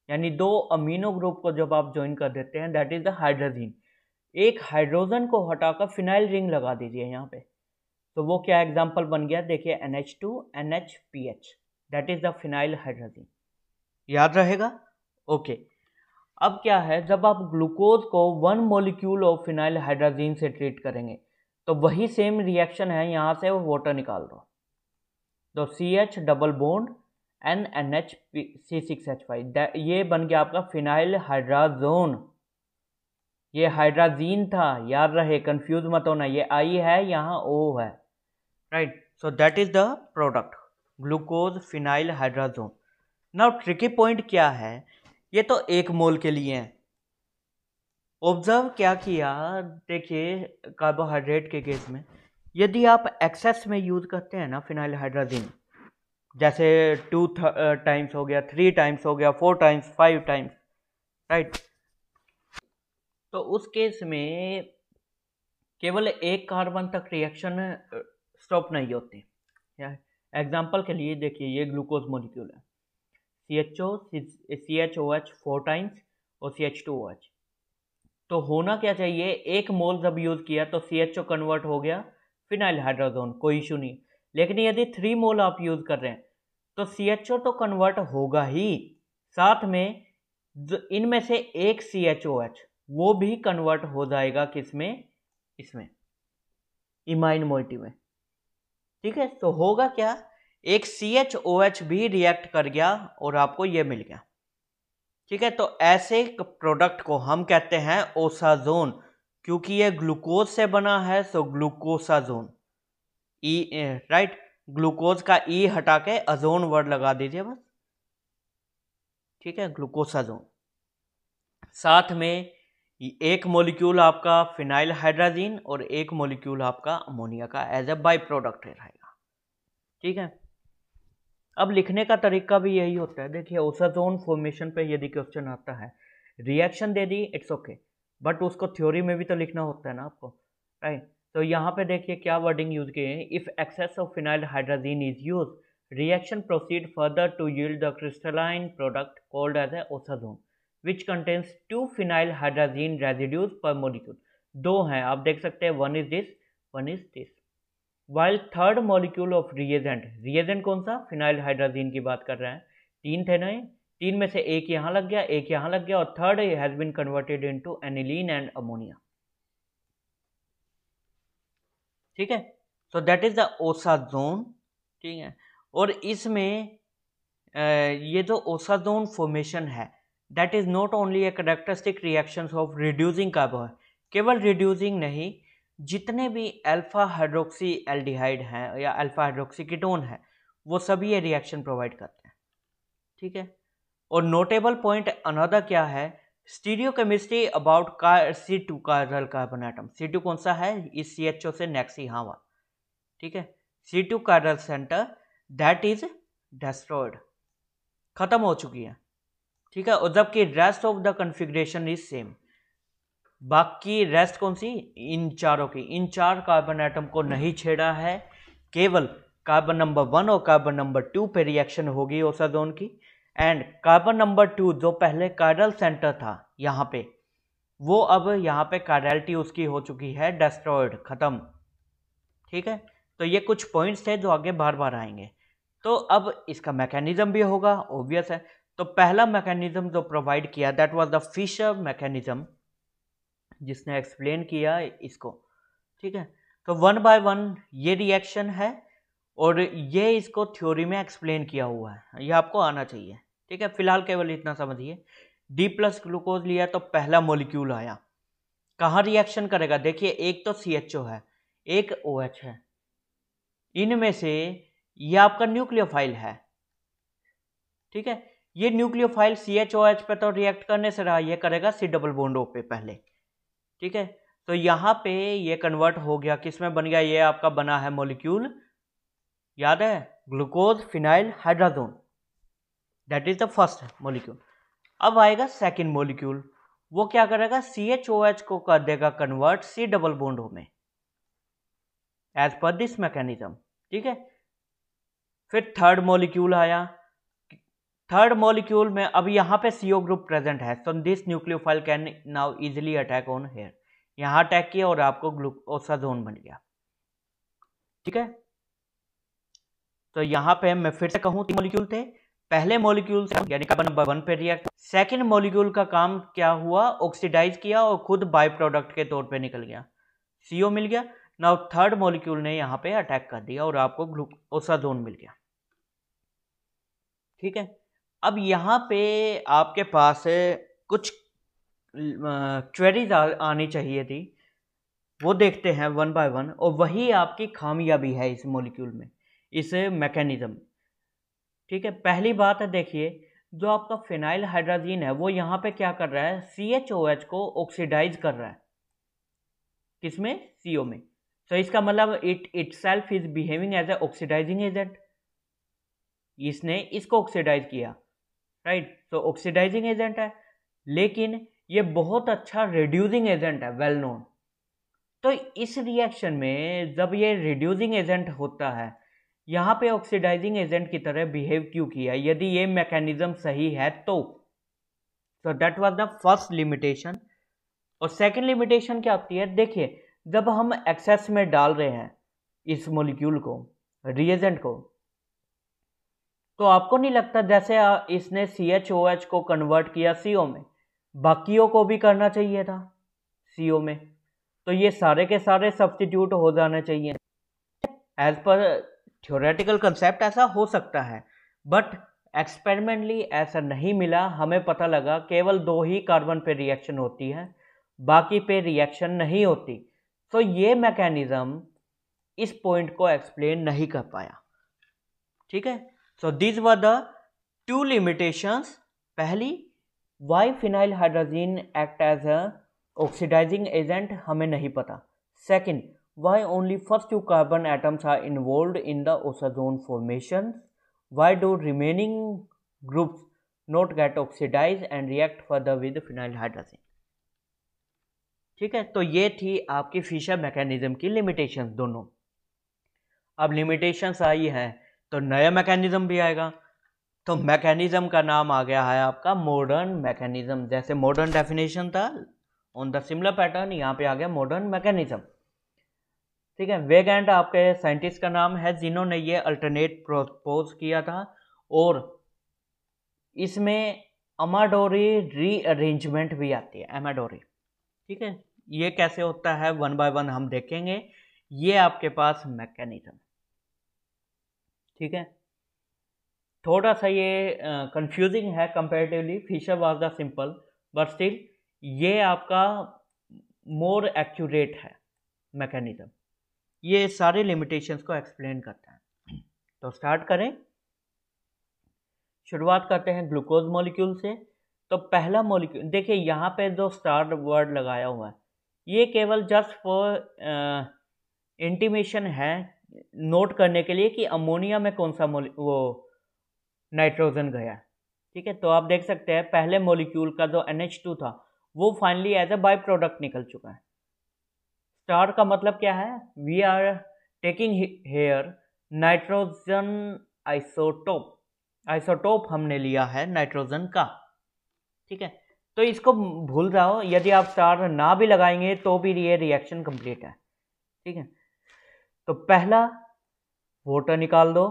यानी दो अमीनो ग्रुप को जब आप ज्वाइन कर देते हैं दैट इज द हाइड्राजीन एक हाइड्रोजन को हटाकर फिनाइल रिंग लगा दीजिए यहाँ पे तो वो क्या एग्जाम्पल बन गया देखिए N H two N H P H that is the phenyl hydrazine याद रहेगा ओके अब क्या है जब आप ग्लूकोज को one molecule of phenyl hydrazine से ट्रीट करेंगे तो वही सेम रिएक्शन है यहाँ से वाटर निकाल दो तो C H double bond N N H P C six H five ये बन गया आपका फिनाइल हाइड्राजोन ये हाइड्राजीन था याद रहे कंफ्यूज मत होना ये आई है यहाँ ओ है right so that is the product glucose phenyl hydrazone now tricky point क्या है ये तो एक मोल के लिए हैं ऑब्जर्व क्या किया देखिए कार्बोहाइड्रेट के केस में यदि आप एक्सेस में यूज़ करते हैं ना फिनाइल हाइड्राजिन जैसे टू टाइम्स हो गया थ्री टाइम्स हो गया four times five times right तो उस केस में केवल एक कार्बन तक रिएक्शन स्टॉप नहीं होती एग्जाम्पल के लिए देखिए ये ग्लूकोज मॉलिक्यूल है C H O C H O H four times और C H two O H तो होना क्या चाहिए एक मोल जब यूज़ किया तो सी एच ओ कन्वर्ट हो गया फिनाइल हाइड्रोजोन कोई इशू नहीं लेकिन यदि थ्री मोल आप यूज़ कर रहे हैं तो सी एच ओ तो कन्वर्ट होगा ही साथ में इनमें से एक सी एच ओ एच वो भी कन्वर्ट हो जाएगा किसमें इसमें इमाइन मोइटी में ठीक है तो होगा क्या एक सी एच ओ एच भी रिएक्ट कर गया और आपको ये मिल गया ठीक है तो ऐसे प्रोडक्ट को हम कहते हैं ओसाजोन क्योंकि ये ग्लूकोज से बना है सो ग्लूकोसाजोन ई राइट ग्लूकोज का ई e हटा के अजोन वर्ड लगा दीजिए बस ठीक है ग्लूकोसाजोन साथ में एक मॉलिक्यूल आपका फिनाइल हाइड्राजीन और एक मॉलिक्यूल आपका अमोनिया का एज ए बाई प्रोडक्ट रहेगा ठीक है अब लिखने का तरीका भी यही होता है देखिए ओसाजोन फॉर्मेशन पे यदि क्वेश्चन आता है रिएक्शन दे दी इट्स ओके बट उसको थ्योरी में भी तो लिखना होता है ना आपको राइट तो यहाँ पे देखिए क्या वर्डिंग यूज किए हैं if excess of phenyl hydrazine is use reaction proceed further to yield the crystalline product called as a osazone which contains two phenyl hydrazine residues per molecule दो हैं आप देख सकते हैं one is this one is this while third molecule of reagent reagent कौन सा phenyl hydrazine की बात कर रहे हैं तीन थे नए तीन में से एक यहां लग गया एक यहाँ लग गया और third has been converted into aniline and ammonia ठीक है so that is the osazone ठीक है और इसमें ये जो ओसाजोन फॉर्मेशन है that is not only a characteristic reaction of reducing carbo केवल रिड्यूसिंग नहीं जितने भी अल्फ़ा हाइड्रोक्सी एल्डिहाइड हैं या अल्फ़ा हाइड्रोक्सी कीटोन है वो सभी ये रिएक्शन प्रोवाइड करते हैं ठीक है और नोटेबल पॉइंट अनदर क्या है स्टीरियो केमिस्ट्री अबाउट का सी टू कार्बल कार्बन आइटम सी टू कौन सा है इस सी एच ओ से नेक्सी हावा ठीक है सी टू कार्बल सेंटर दैट इज डेस्ट्रॉयड खत्म हो चुकी है ठीक है और जबकि rest of the configuration is same बाकी रेस्ट कौन सी इन चारों की इन चार कार्बन एटम को नहीं छेड़ा है केवल कार्बन नंबर वन और कार्बन नंबर टू पे रिएक्शन होगी ओसाजोन की एंड कार्बन नंबर टू जो पहले कार्डल सेंटर था यहाँ पे वो अब यहाँ पे कार्डलिटी उसकी हो चुकी है डेस्ट्रॉयड ख़त्म ठीक है तो ये कुछ पॉइंट्स थे जो आगे बार बार आएंगे तो अब इसका मैकेनिज्म भी होगा ओबियस है तो पहला मैकेनिज्म जो प्रोवाइड किया that was the Fischer mechanism जिसने एक्सप्लेन किया इसको ठीक है तो वन बाय वन ये रिएक्शन है और ये इसको थ्योरी में एक्सप्लेन किया हुआ है ये आपको आना चाहिए ठीक है फिलहाल केवल इतना समझिए डी प्लस ग्लूकोज लिया तो पहला मोलिक्यूल आया कहाँ रिएक्शन करेगा देखिए एक तो सी एच ओ है एक ओ OH एच है इनमें से ये आपका न्यूक्लियोफाइल है ठीक है ये nucleophile C H O H पे तो रिएक्ट करने से रहा ये करेगा सी डबल बोन्ड ओ पे पहले ठीक है तो यहाँ पे ये कन्वर्ट हो गया किसमें बन गया ये आपका बना है मोलिक्यूल याद है glucose phenyl hydrazone that is the first molecule अब आएगा सेकेंड मोलिक्यूल वो क्या करेगा सी एच ओ एच को कर देगा कन्वर्ट सी डबल बोन्डो में एज पर दिस मैकेनिज्म ठीक है फिर थर्ड मोलिक्यूल आया थर्ड मॉलिक्यूल में अब यहाँ पे सीओ ग्रुप प्रेजेंट है so this nucleophile can now easily attack on here यहाँ अटैक किया और आपको ग्लूकोसाजोन बन गया ठीक है तो यहाँ पे मैं फिर से कहूँ तीन मॉलिक्यूल थे पहले मॉलिक्यूल यानी कार्बन नंबर वन पे रिएक्ट सेकेंड मॉलिक्यूल का काम क्या हुआ ऑक्सीडाइज किया और खुद बाय प्रोडक्ट के तौर पे निकल गया सीओ मिल गया नाउ थर्ड मॉलिक्यूल ने यहाँ पे अटैक कर दिया और आपको ग्लूकोसाजोन मिल गया ठीक है अब यहाँ पे आपके पास कुछ क्वेरीज आनी चाहिए थी वो देखते हैं वन बाय वन और वही आपकी खामियाबी है इस मॉलिक्यूल में इस मैकेनिज़्म ठीक है पहली बात है देखिए जो आपका फिनाइल हाइड्राजीन है वो यहाँ पे क्या कर रहा है सी एच ओ एच को ऑक्सीडाइज कर रहा है किसमें सी ओ में सो तो so, इसका मतलब it itself is behaving as a oxidising agent इसने इसको ऑक्सीडाइज किया राइट सो ऑक्सीडाइजिंग एजेंट है लेकिन ये बहुत अच्छा रिड्यूसिंग एजेंट है वेल नोन तो इस रिएक्शन में जब ये रिड्यूसिंग एजेंट होता है यहाँ पे ऑक्सीडाइजिंग एजेंट की तरह बिहेव क्यों किया यदि ये मैकेनिज्म सही है तो so that was the first limitation और सेकंड लिमिटेशन क्या होती है देखिए जब हम एक्सेस में डाल रहे हैं इस मोलिक्यूल को रिएजेंट को तो आपको नहीं लगता जैसे इसने सी एच ओ एच को कन्वर्ट किया सी ओ में बाकियों को भी करना चाहिए था सी ओ में तो ये सारे के सारे सब्सटीट्यूट हो जाने चाहिए एज पर थ्योरेटिकल कंसेप्ट ऐसा हो सकता है बट एक्सपेरिमेंटली ऐसा नहीं मिला हमें पता लगा केवल दो ही कार्बन पे रिएक्शन होती है बाकी पे रिएक्शन नहीं होती so, ये मैकेनिज़्म इस पॉइंट को एक्सप्लेन नहीं कर पाया ठीक है so these were the two limitations पहली why phenyl hydrazine act as a oxidizing agent हमें नहीं पता second why only first two carbon atoms are involved in the ozone formation why do remaining groups not get oxidized and react further with phenyl hydrazine ठीक है तो ये थी आपकी Fisher mechanism की लिमिटेशन दोनों अब लिमिटेशंस आई हैं तो नया मैकेनिज्म भी आएगा तो मैकेनिज्म का नाम आ गया है आपका मॉडर्न मैकेनिज्म जैसे मॉडर्न डेफिनेशन था ऑन द सिमिलर पैटर्न यहाँ पे आ गया मॉडर्न मैकेनिज्म ठीक है वेगेंट आपके साइंटिस्ट का नाम है जिन्होंने ये अल्टरनेट प्रपोज किया था और इसमें अमाडोरी रीअरेंजमेंट भी आती है एमाडोरी ठीक है ये कैसे होता है वन बाय वन हम देखेंगे ये आपके पास मैकेनिज्म ठीक है थोड़ा सा ये कंफ्यूजिंग uh, है comparatively Fischer was the simple but still ये आपका मोर एक्यूरेट है मैकेनिज्म ये सारे लिमिटेशंस को एक्सप्लेन करता है तो स्टार्ट करें शुरुआत करते हैं ग्लूकोज मॉलिक्यूल से तो पहला मॉलिक्यूल देखिए यहाँ पे जो स्टार वर्ड लगाया हुआ है ये केवल जस्ट फॉर इंटीमेशन है नोट करने के लिए कि अमोनिया में कौन सा वो नाइट्रोजन गया ठीक है तो आप देख सकते हैं पहले मोलिक्यूल का जो एन था वो finally as a by product निकल चुका है स्टार का मतलब क्या है we are taking here nitrogen isotope isotope हमने लिया है नाइट्रोजन का ठीक है तो इसको भूल जाओ यदि आप स्टार ना भी लगाएंगे तो भी ये रिएक्शन कंप्लीट है ठीक है तो पहला वोटर निकाल दो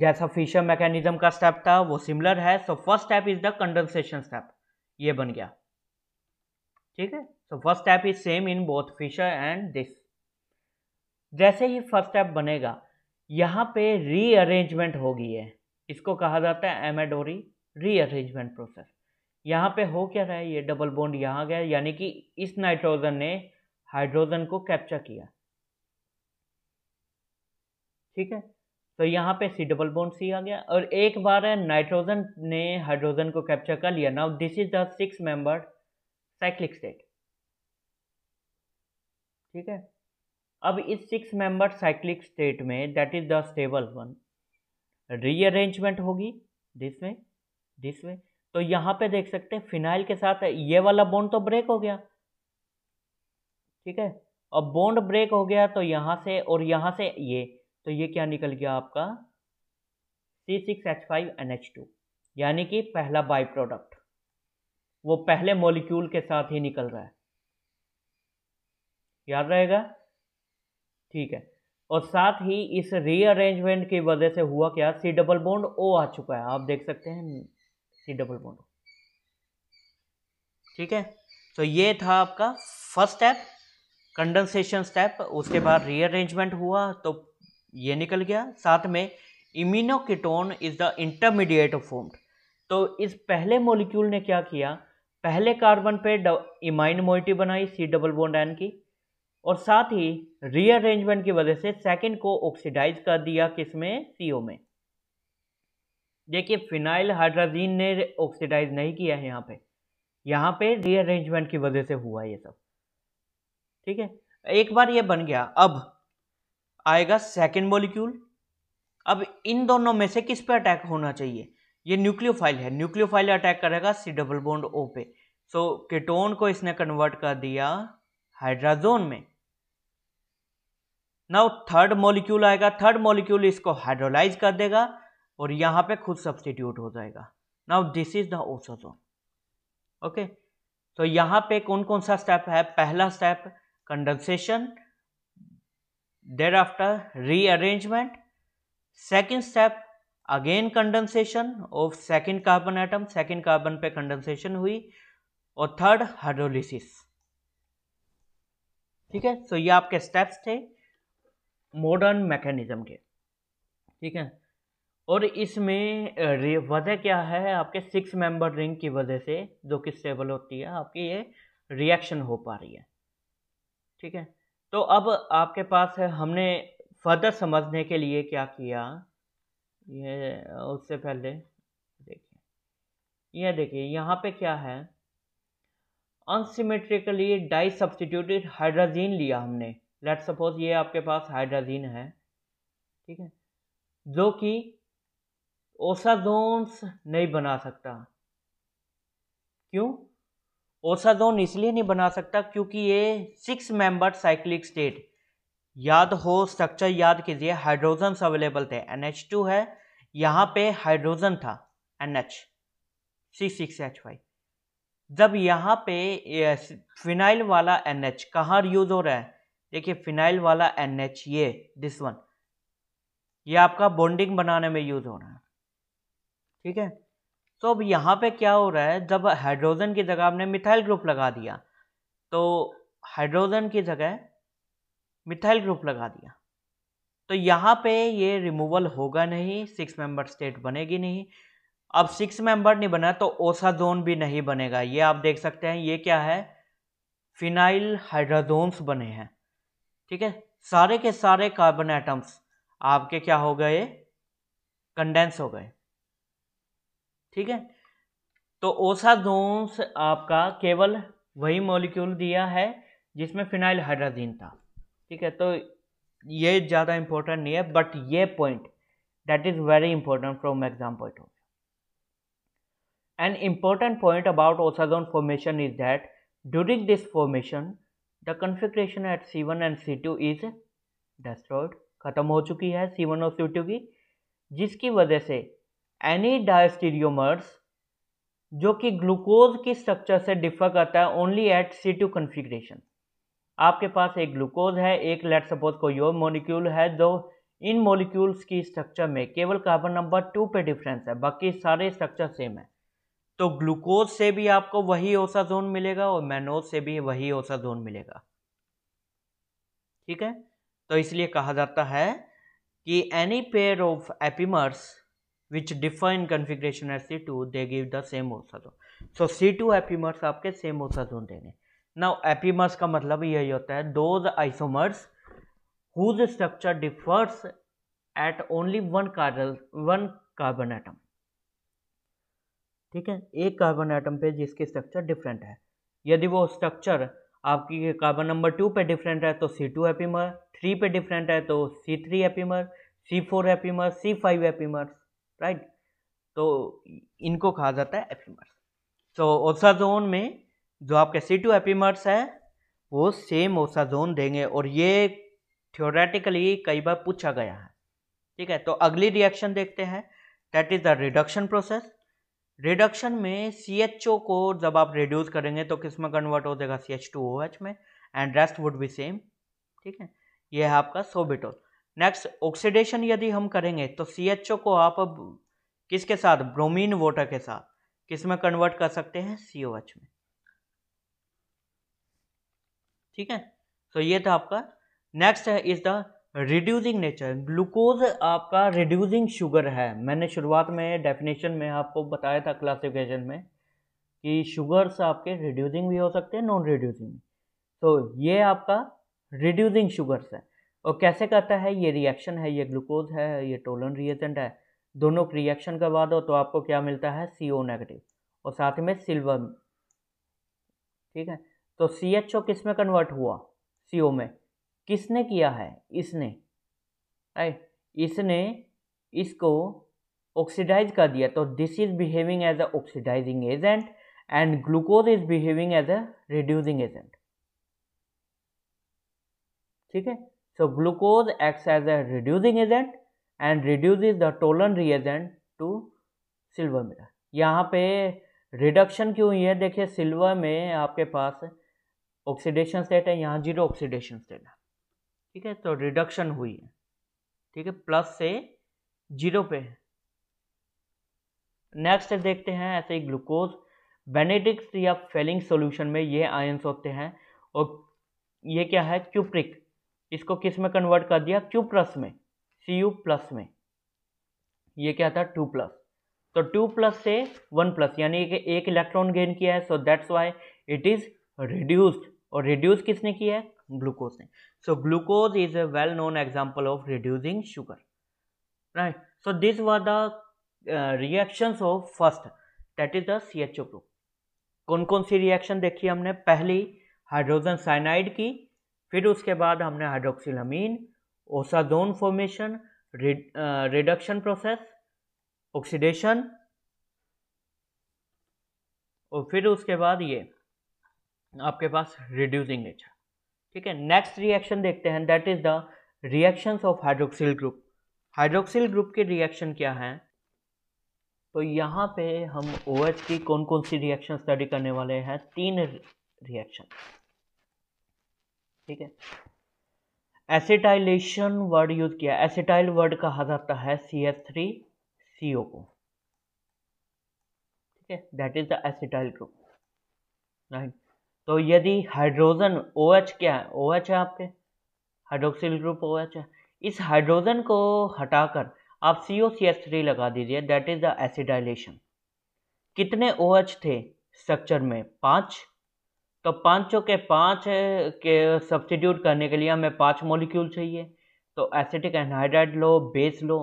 जैसा फिशर मैकेनिज्म का स्टेप था वो सिमिलर है so first step is the condensation step ये बन गया ठीक है so first step is same in both Fischer and this जैसे ही फर्स्ट स्टेप बनेगा यहां पे रीअरेंजमेंट होगी है इसको कहा जाता है एमेडोरी रीअरेंजमेंट प्रोसेस यहां पे हो क्या रहा है ये डबल बोन्ड यहां गया यानी कि इस नाइट्रोजन ने हाइड्रोजन को कैप्चर किया ठीक है तो यहाँ पे सी डबल बोन सी आ गया और एक बार नाइट्रोजन ने हाइड्रोजन को कैप्चर कर लिया now this is the six member cyclic state ठीक है अब इस सिक्स मेंबर साइक्लिक स्टेट में that is the stable one rearrangement होगी दिस में दिस में तो यहाँ पे देख सकते हैं फिनाइल के साथ ये वाला बोन तो ब्रेक हो गया ठीक है और बोन्ड ब्रेक हो गया तो यहाँ से और यहाँ से ये तो ये क्या निकल गया आपका C six H five N H two यानी कि पहला बाई प्रोडक्ट वो पहले मॉलिक्यूल के साथ ही निकल रहा है याद रहेगा ठीक है और साथ ही इस रीअरेंजमेंट की वजह से हुआ क्या सी डबल बॉन्ड ओ आ चुका है आप देख सकते हैं सी डबल बॉन्ड ठीक है तो ये था आपका फर्स्ट स्टेप कंडेंसेशन स्टेप उसके बाद रीअरेंजमेंट हुआ तो ये निकल गया साथ में iminoketone is the intermediate formed तो इस पहले मॉलिक्यूल ने क्या किया पहले कार्बन पे इमाइन मोइटी बनाई सी डबल बोन एन की और साथ ही रीअरेंजमेंट की वजह से सेकंड को ऑक्सीडाइज कर दिया किसमें सीओ में देखिए फिनाइल हाइड्राजीन ने ऑक्सीडाइज नहीं किया है यहाँ पे यहाँ पे रीअरेंजमेंट की वजह से हुआ ये सब ठीक है एक बार ये बन गया अब आएगा सेकेंड मॉलिक्यूल अब इन दोनों में से किस पे अटैक होना चाहिए ये न्यूक्लियोफाइल है न्यूक्लियोफाइल अटैक करेगा सी डबल बोन्ड ओ पे सो so, केटोन को इसने कन्वर्ट कर दिया हाइड्राजोन में नाउ थर्ड मॉलिक्यूल आएगा थर्ड मॉलिक्यूल इसको हाइड्रोलाइज कर देगा और यहां पे खुद सब्सटीट्यूट हो जाएगा now this is the osazone okay तो यहां पे कौन कौन सा स्टेप है पहला step condensation after rearrangement second step again condensation of second carbon atom second carbon पे कंडेंसेशन हुई और थर्ड हाइड्रोलिस ठीक है सो ये आपके स्टेप्स थे मॉडर्न मैकेनिज्म के ठीक है और इसमें वजह क्या है आपके सिक्स मेंबर रिंग की वजह से जो कि स्टेबल होती है आपकी ये रिएक्शन हो पा रही है ठीक है तो अब आपके पास है हमने फर्दर समझने के लिए क्या किया ये उससे पहले देखिए यह देखिए यहाँ पे क्या है अनसीमेट्रिकली डाई सब्सटीट्यूटेड हाइड्रोजीन लिया हमने लेट सपोज ये आपके पास हाइड्रोजीन है ठीक है जो कि ओसाजोन्स नहीं बना सकता क्यों ओसाजोन इसलिए नहीं बना सकता क्योंकि ये सिक्स मेंबर साइक्लिक स्टेट याद हो स्ट्रक्चर याद कीजिए हाइड्रोजन अवेलेबल थे टू है यहाँ पे हाइड्रोजन था N H six six H Y जब यहाँ पे फिनाइल वाला एन एच कहाँ यूज हो रहा है देखिए फिनाइल वाला एन एच ये दिस वन ये आपका बॉन्डिंग बनाने में यूज हो रहा है ठीक है तो अब यहाँ पे क्या हो रहा है जब हाइड्रोजन की जगह आपने मिथाइल ग्रुप लगा दिया तो हाइड्रोजन की जगह मिथाइल ग्रुप लगा दिया तो यहाँ पे ये रिमूवल होगा नहीं सिक्स मेंबर स्टेट बनेगी नहीं अब सिक्स मेंबर नहीं बना तो ओसाजोन भी नहीं बनेगा ये आप देख सकते हैं ये क्या है फिनाइल हाइड्राजोन्स बने हैं ठीक है सारे के सारे कार्बन एटम्स आपके क्या हो गए कंडेंस हो गए ठीक है तो ओसाजोन आपका केवल वही मॉलिक्यूल दिया है जिसमें फिनाइल हाइड्राजीन था ठीक है तो ये ज़्यादा इम्पोर्टेंट नहीं है बट ये point that is very important from exam point of point about osazone formation is that during this formation the configuration at C one and C two is destroyed खत्म हो चुकी है वन और to की जिसकी वजह से एनी डायस्टीरियोमर्स जो कि ग्लूकोज की स्ट्रक्चर से डिफर करता है only at C two configuration आपके पास एक ग्लूकोज है एक लेट सपोज कोई और मोलिक्यूल है जो इन मोलिक्यूल्स की स्ट्रक्चर में केवल कार्बन नंबर टू पे डिफरेंस है बाकी सारे स्ट्रक्चर सेम है तो ग्लूकोज से भी आपको वही ओसा जोन मिलेगा और मैनोज से भी वही ओसा जोन मिलेगा ठीक है तो इसलिए कहा जाता है कि any pair of epimers which differ in configuration as C2 they give the same osazone. So C2 apimers आपके same osazone देंगे Now apimers का मतलब यही होता है those isomers whose structure differs at only one carbon one carbon atom. ठीक है एक कार्बन एटम पे जिसकी स्ट्रक्चर डिफरेंट है यदि वो स्ट्रक्चर आपकी कार्बन नंबर टू पे डिफरेंट है तो सी टू एपीमर थ्री पे डिफरेंट है तो C three epimer C four epimer C five epimer right तो इनको कहा जाता है एपीमर्स तो ओसाजोन में जो आपके सी टू एपीमर्स है वो सेम ओसाजोन देंगे और ये थियोरेटिकली कई बार पूछा गया है ठीक है तो अगली रिएक्शन देखते हैं that is the reduction process reduction में सी एच ओ को जब आप रिड्यूस करेंगे तो किस में कन्वर्ट हो जाएगा C H two O H में and rest would be same ठीक है ये है आपका सोबिटोल नेक्स्ट ऑक्सीडेशन यदि हम करेंगे तो सी को आप अब किसके साथ ब्रोमीन वाटर के साथ किस में कन्वर्ट कर सकते हैं सी में ठीक है सो तो so, ये था आपका नेक्स्ट है is the reducing nature glucose आपका रिड्यूसिंग शुगर है मैंने शुरुआत में डेफिनेशन में आपको बताया था क्लासिफिकेशन में कि शुगर्स आपके रिड्यूसिंग भी हो सकते हैं नॉन रिड्यूसिंग तो ये आपका रिड्यूसिंग शुगर्स है और कैसे करता है ये रिएक्शन है ये ग्लूकोज है ये टोलन रिएजेंट है दोनों रिएक्शन बाद हो तो आपको क्या मिलता है सी ओ नेगेटिव और साथ में सिल्वर ठीक है तो सी एच ओ किस में कन्वर्ट हुआ सी ओ में किसने किया है इसने आए, इसने इसको ऑक्सीडाइज कर दिया तो this is behaving as a oxidising agent and glucose is behaving as a reducing agent ठीक है So glucose acts as a reducing agent and reduces the tolan reagent to silver mirror. यहाँ पे reduction क्यों हुई है देखिए silver में आपके पास ऑक्सीडेशन सेट है यहाँ जीरो ऑक्सीडेशन सेट है ठीक है तो रिडक्शन हुई है ठीक है प्लस से जीरो पे है नेक्स्ट देखते हैं ऐसे ही ग्लूकोज बेनेडिक्स या फेलिंग सॉल्यूशन में ये आयंस होते हैं और ये क्या है क्यूप्रिक इसको किस में कन्वर्ट कर दिया क्यू प्लस में सी यू प्लस में ये क्या था टू प्लस तो टू प्लस से वन प्लस यानी कि एक इलेक्ट्रॉन गेन किया है so that's why it is reduced और रिड्यूस किसने किया है ग्लूकोज ने so glucose is a well known example of reducing sugar right so this were the reactions of first that is the C H O two कौन कौन सी reaction देखी हमने पहली हाइड्रोजन साइनाइड की फिर उसके बाद हमने hydroxylamine osazone formation reduction process oxidation और फिर उसके बाद ये आपके पास रिड्यूसिंग नेचर ठीक है नेक्स्ट रिएक्शन देखते हैं that is the reactions of hydroxyl group hydroxyl group के रिएक्शन क्या हैं तो यहाँ पे हम ओ OH की कौन कौन सी रिएक्शन स्टडी करने वाले हैं तीन रिएक्शन ठीक है एसिटाइलेशन वर्ड यूज किया एसिटाइल वर्ड कहा जाता है सी एस थ्री सी ओ को ठीक है that is the acetyl group right तो यदि हाइड्रोजन ओ OH एच क्या है ओ OH एच है आपके hydroxyl group O OH H है इस हाइड्रोजन को हटाकर आप सी ओ सी एस थ्री लगा दीजिए दैट इज द एसिडाइलेशन कितने ओ OH एच थे स्ट्रक्चर में पांच तो पाँचों के पाँच के सब्सटीट्यूट करने के लिए हमें पाँच मॉलिक्यूल चाहिए तो एसिटिक एनहाइड्राइड लो बेस लो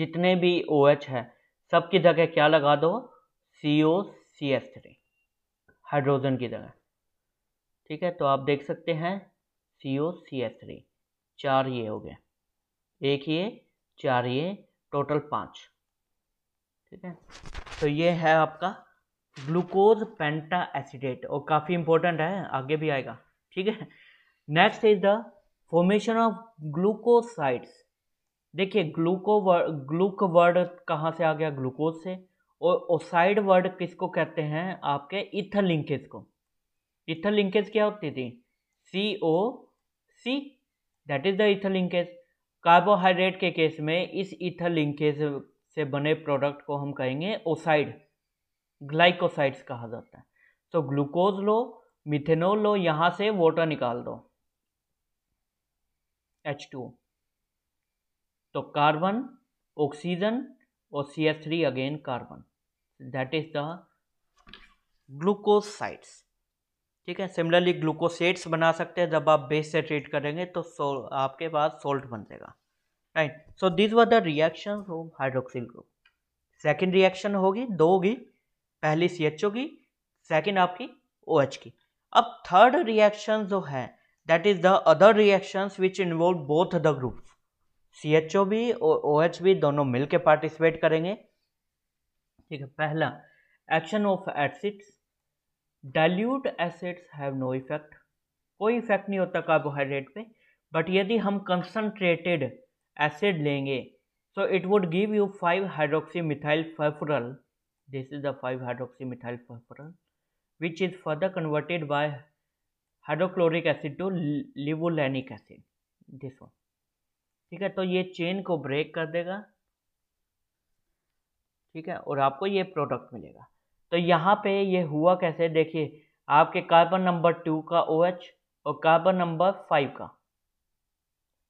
जितने भी ओ OH है सबकी जगह क्या लगा दो C O C S three hydrogen की जगह ठीक है तो आप देख सकते हैं सी ओ सी एस थ्री चार ये हो गए एक ये चार ये टोटल पाँच ठीक है तो ये है आपका ग्लूकोज पेंटा एसिडेट और काफ़ी इंपॉर्टेंट है आगे भी आएगा ठीक है next is the formation of glucosides देखिए ग्लूको वर्ड ग्लूक वर्ड कहाँ से आ गया ग्लूकोज से और ओसाइड वर्ड किसको कहते हैं आपके इथर लिंकेज को इथर लिंकेज क्या होती थी C O C that is the ether linkage carbohydrate के केस में इस इथर लिंकेज से बने प्रोडक्ट को हम कहेंगे ओसाइड ग्लाइकोसाइड्स कहा जाता है तो ग्लूकोज लो मिथेनॉल लो यहाँ से वाटर निकाल दो एच टू तो कार्बन ऑक्सीजन और C H three again carbon that is the glucosides ठीक है सिमिलरली ग्लूकोसेट्स बना सकते हैं जब आप बेस से ट्रीट करेंगे तो सो, आपके पास सोल्ट बन जाएगा right so this were the reaction of hydroxyl group second reaction होगी दो होगी पहली सी एच ओ की सेकेंड आपकी ओ OH की अब थर्ड रिएक्शन जो है that is the other reactions which involve both the groups C H O भी और ओ एच भी दोनों के पार्टिसिपेट करेंगे ठीक है पहला action of acids dilute acids have no effect कोई इफेक्ट नहीं होता कार्बोहाइड्रेट पे बट यदि हम कंसनट्रेटेड एसिड लेंगे so it would give you five hydroxy methyl furfural This is the 5-hydroxymethyl purpural which is further converted by hydrochloric acid to levulanic acid. This one. ठीक है तो ये चेन को break कर देगा ठीक है और आपको ये प्रोडक्ट मिलेगा तो यहाँ पे ये हुआ कैसे देखिए आपके कार्बन नंबर टू का ओ OH और कार्बन नंबर फाइव का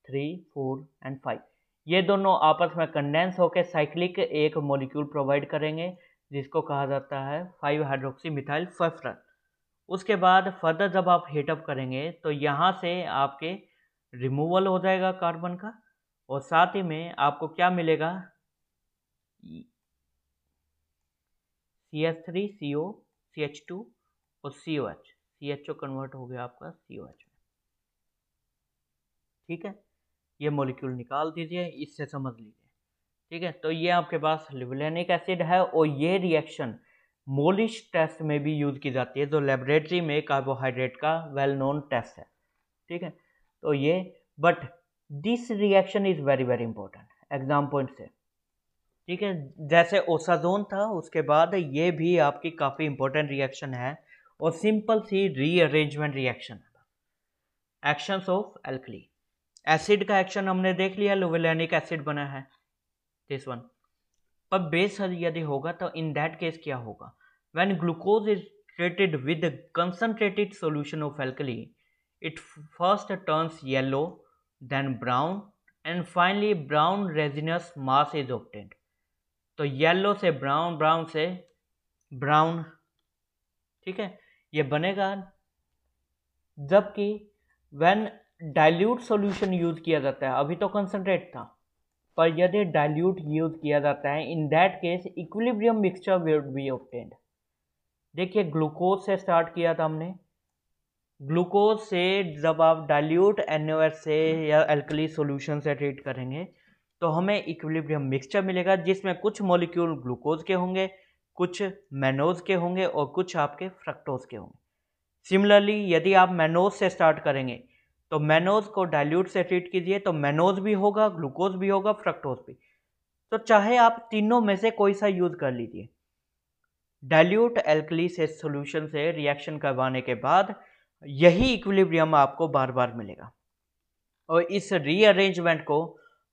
थ्री फोर एंड फाइव ये दोनों आपस में कंडेंस होकर साइक्लिक एक मॉलिक्यूल प्रोवाइड करेंगे जिसको कहा जाता है फाइव हाइड्रोक्सी मिथाइल फेफरन उसके बाद फर्दर जब आप हीटअप करेंगे तो यहाँ से आपके रिमूवल हो जाएगा कार्बन का और साथ ही में आपको क्या मिलेगा C H three C O C H two और C O H C H O convert हो गया आपका सी ओ एच ठीक है ये मॉलिक्यूल निकाल दीजिए इससे समझ लीजिए ठीक है तो ये आपके पास लिवलैनिक एसिड है और ये रिएक्शन मोलिश टेस्ट में भी यूज़ की जाती है जो तो लेबोरेटरी में कार्बोहाइड्रेट का वेल नोन टेस्ट है ठीक है तो ये but this reaction is very very important exam point से ठीक है जैसे ओसाजोन था उसके बाद ये भी आपकी काफ़ी इंपॉर्टेंट रिएक्शन है और सिंपल सी rearrangement reaction actions of alkali acid का एक्शन हमने देख लिया लोवेलैनिक एसिड बना है दिस वन पर बेसर यदि होगा तो इन दैट केस क्या होगा when glucose is treated with concentrated solution of alkali it first turns yellow then brown and finally brown resinous mass is obtained तो येलो से ब्राउन ब्राउन से ब्राउन ठीक है ये बनेगा जबकि वैन डायल्यूट सोल्यूशन यूज किया जाता है अभी तो कंसनट्रेट था पर यदि डाइल्यूट यूज किया जाता है in that case equilibrium mixture will be obtained देखिए ग्लूकोज से स्टार्ट किया था हमने ग्लूकोज से जब आप डाइल्यूट एन से या एल्कली सोल्यूशन से ट्रीट करेंगे तो हमें इक्विलिब्रियम मिक्सचर मिलेगा जिसमें कुछ मॉलिक्यूल ग्लूकोज के होंगे कुछ मैनोज के होंगे और कुछ आपके फ्रक्टोज के होंगे सिमिलरली यदि आप मैनोज से स्टार्ट करेंगे तो मैनोज को डाइल्यूट से ट्रीट कीजिए तो मैनोज भी होगा ग्लूकोज भी होगा फ्रक्टोज भी तो चाहे आप तीनों में से कोई सा यूज़ कर लीजिए डाइल्यूट एल्कली से सोल्यूशन से रिएक्शन करवाने के बाद यही इक्विलिब्रियम आपको बार बार मिलेगा और इस रीअरेंजमेंट को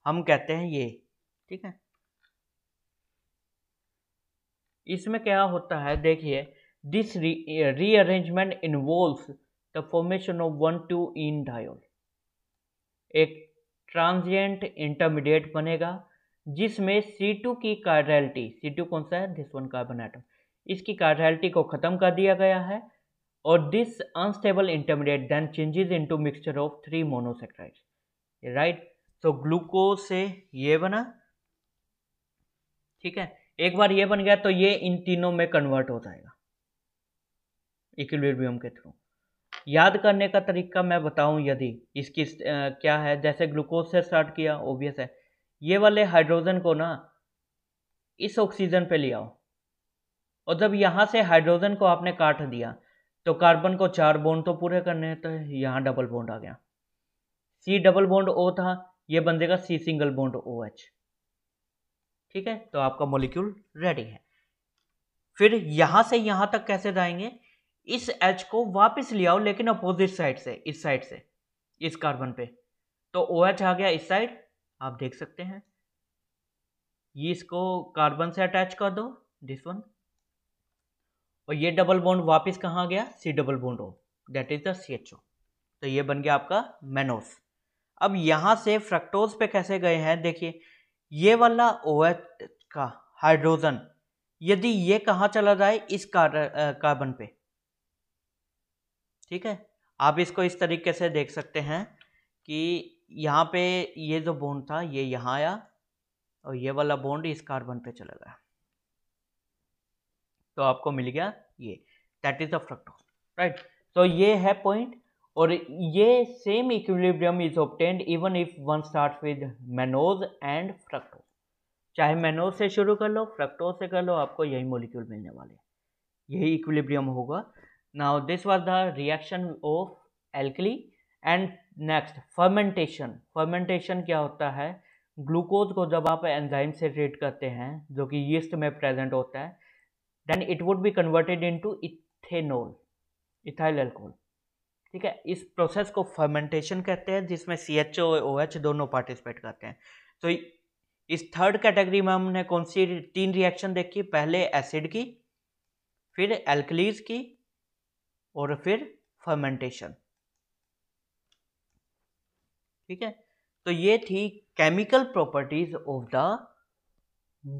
हम कहते हैं ये ठीक है इसमें क्या होता है देखिए this rearrangement involves the formation of 12 in डायोड एक ट्रांजिएंट इंटरमीडिएट बनेगा जिसमें C2 की कार्डियलिटी C2 कौन सा है दिस वन कार्बन आइटम इसकी कार्डलिटी को ख़त्म कर दिया गया है और this unstable intermediate then changes into mixture of three monosaccharide right तो ग्लूकोज से ये बना ठीक है एक बार ये बन गया तो ये इन तीनों में कन्वर्ट हो जाएगा इक्विलिब्रियम के थ्रू याद करने का तरीका मैं बताऊं यदि इसकी क्या है जैसे ग्लूकोज से स्टार्ट किया ओबियस है ये वाले हाइड्रोजन को ना इस ऑक्सीजन पे ले आओ और जब यहाँ से हाइड्रोजन को आपने काट दिया तो कार्बन को चार बॉन्ड तो पूरे करने तो यहाँ डबल बोन्ड आ गया सी डबल बोन्ड ओ था ये बन देगा C single bond O H ठीक है तो आपका मोलिक्यूल रेडी है फिर यहाँ से यहाँ तक कैसे जाएंगे इस एच को वापस ले आओ लेकिन अपोजिट साइड से इस साइड से इस कार्बन पे तो ओ एच आ गया इस साइड आप देख सकते हैं ये इसको कार्बन से अटैच कर दो दिस वन और ये डबल बॉन्ड वापस कहाँ गया C double bond O that is the C H O तो ये बन गया आपका मेनोस अब यहाँ से फ्रक्टोज पे कैसे गए हैं देखिए ये वाला ओ एच का हाइड्रोजन यदि ये कहाँ चला जाए इस कार्बन पे ठीक है आप इसको इस तरीके से देख सकते हैं कि यहाँ पे ये जो बोन्ड था ये यहाँ आया और ये वाला बोन्ड इस कार्बन पे चला गया तो आपको मिल गया ये that is a fructose right तो ये है पॉइंट और ये same equilibrium is obtained even if one start with mannose and fructose चाहे मेनोज से शुरू कर लो फ्रक्टोज से कर लो आपको यही मोलिक्यूल मिलने वाले यही इक्विलिब्रियम होगा now this was the reaction of alkali and next fermentation fermentation क्या होता है ग्लूकोज को जब आप एंजाइम से ट्रीट करते हैं जो कि यीस्ट में प्रेजेंट होता है then it would be converted into ethanol ethyl alcohol ठीक है इस प्रोसेस को फर्मेंटेशन कहते हैं जिसमें सी एच ओ एच दोनों पार्टिसिपेट करते हैं तो इस थर्ड कैटेगरी में हमने कौन सी तीन रिएक्शन देखी पहले एसिड की फिर एल्कलीज की और फिर फर्मेंटेशन ठीक है तो ये थी chemical properties of the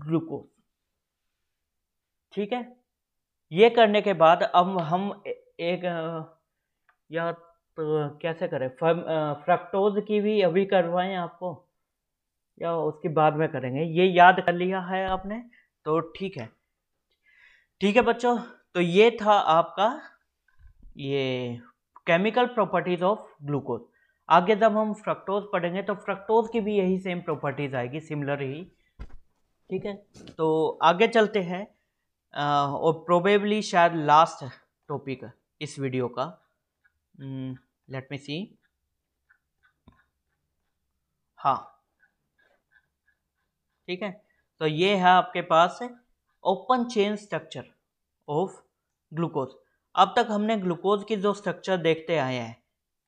glucose ठीक है ये करने के बाद अब हम एक या तो कैसे करें फ्रक्टोज की भी अभी करवाएं आपको या उसके बाद में करेंगे ये याद कर लिया है आपने तो ठीक है ठीक है बच्चों तो ये था आपका ये केमिकल प्रॉपर्टीज ऑफ ग्लूकोज आगे जब हम फ्रक्टोज पढ़ेंगे तो फ्रक्टोज की भी यही सेम प्रॉपर्टीज आएगी सिमिलर ही ठीक है तो आगे चलते हैं और प्रोबेबली शायद लास्ट टॉपिक इस वीडियो का लेट मी सी हाँ ठीक है तो ये है आपके पास open chain structure of glucose अब तक हमने ग्लूकोज की जो स्ट्रक्चर देखते आए हैं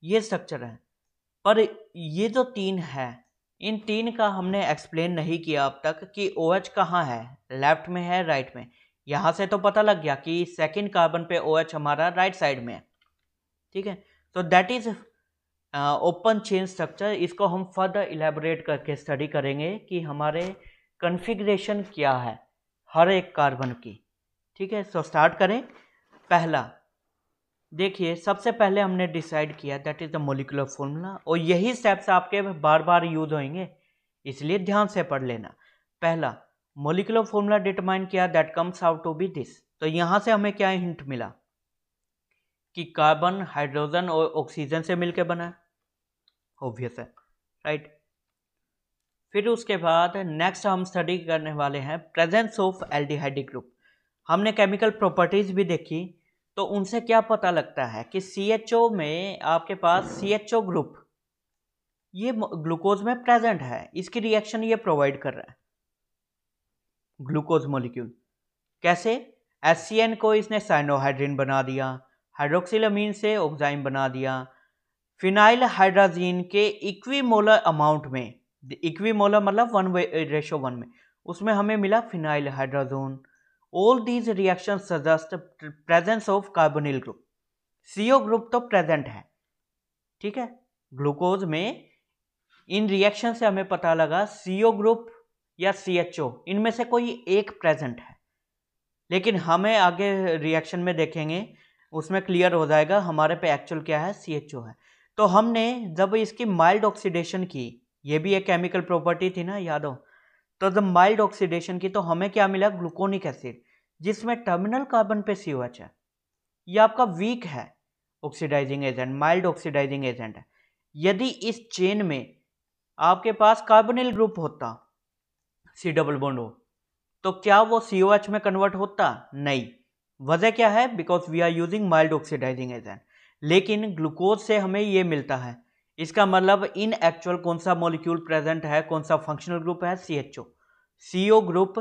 ये स्ट्रक्चर है पर ये जो तीन है इन तीन का हमने एक्सप्लेन नहीं किया अब तक कि ओ एच कहाँ है लेफ्ट में है राइट में यहाँ से तो पता लग गया कि सेकेंड कार्बन पे ओ एच हमारा राइट साइड में है ठीक है तो that is open chain structure इसको हम फर्दर इलेबोरेट करके स्टडी करेंगे कि हमारे कन्फिग्रेशन क्या है हर एक कार्बन की ठीक है सो स्टार्ट करें पहला देखिए सबसे पहले हमने डिसाइड किया that is the molecular formula और यही स्टेप्स आपके बार बार यूज होंगे इसलिए ध्यान से पढ़ लेना पहला मोलिकुलर फॉर्मूला डिटरमाइन किया that comes out to be this तो यहां से हमें क्या हिंट मिला कि कार्बन हाइड्रोजन और ऑक्सीजन से मिलकर बना ऑब्वियस है राइट फिर उसके बाद नेक्स्ट हम स्टडी करने वाले हैं प्रेजेंस ऑफ एल्डिहाइडिक ग्रुप हमने केमिकल प्रॉपर्टीज़ भी देखी तो उनसे क्या पता लगता है कि सी एच ओ में आपके पास सी एच ओ ग्रुप ये ग्लूकोज में प्रेजेंट है इसकी रिएक्शन ये प्रोवाइड कर रहा है ग्लूकोज मॉलिक्यूल कैसे एस को इसने साइनोहाइड्रिन बना दिया हाइड्रोक्सिलमीन से ओक्जाइम बना दिया फिनाइल हाइड्राजीन के इक्वीमोलर अमाउंट में इक्वीमोलर मतलब वन रेशो वन में उसमें हमें मिला phenyl hydrazone all these reactions suggest presence of carbonyl group CO group तो present है ठीक है ग्लूकोज में इन रिएक्शन से हमें पता लगा सीओ ग्रुप या सी एच ओ इनमें से कोई एक प्रेजेंट है लेकिन हमें आगे रिएक्शन में देखेंगे उसमें क्लियर हो जाएगा हमारे पे एक्चुअल क्या है ओ है तो हमने जब इसकी माइल्ड ऑक्सीडेशन की ये भी एक केमिकल प्रॉपर्टी थी ना याद हो तो जब माइल्ड ऑक्सीडेशन की तो हमें क्या मिला ग्लूकोनिक एसिड जिसमें टर्मिनल कार्बन पे सी है ये आपका वीक है oxidizing agent mild oxidizing agent है यदि इस चेन में आपके पास कार्बोनिल ग्रुप होता सी डबल बॉन्ड हो तो क्या वो सी में कन्वर्ट होता नहीं वजह क्या है because we are using mild oxidizing agent लेकिन ग्लूकोज से हमें ये मिलता है इसका मतलब इन एक्चुअल कौन सा मॉलिक्यूल प्रेजेंट है कौन सा फंक्शनल ग्रुप है सी एच ओ सी ओ ग्रुप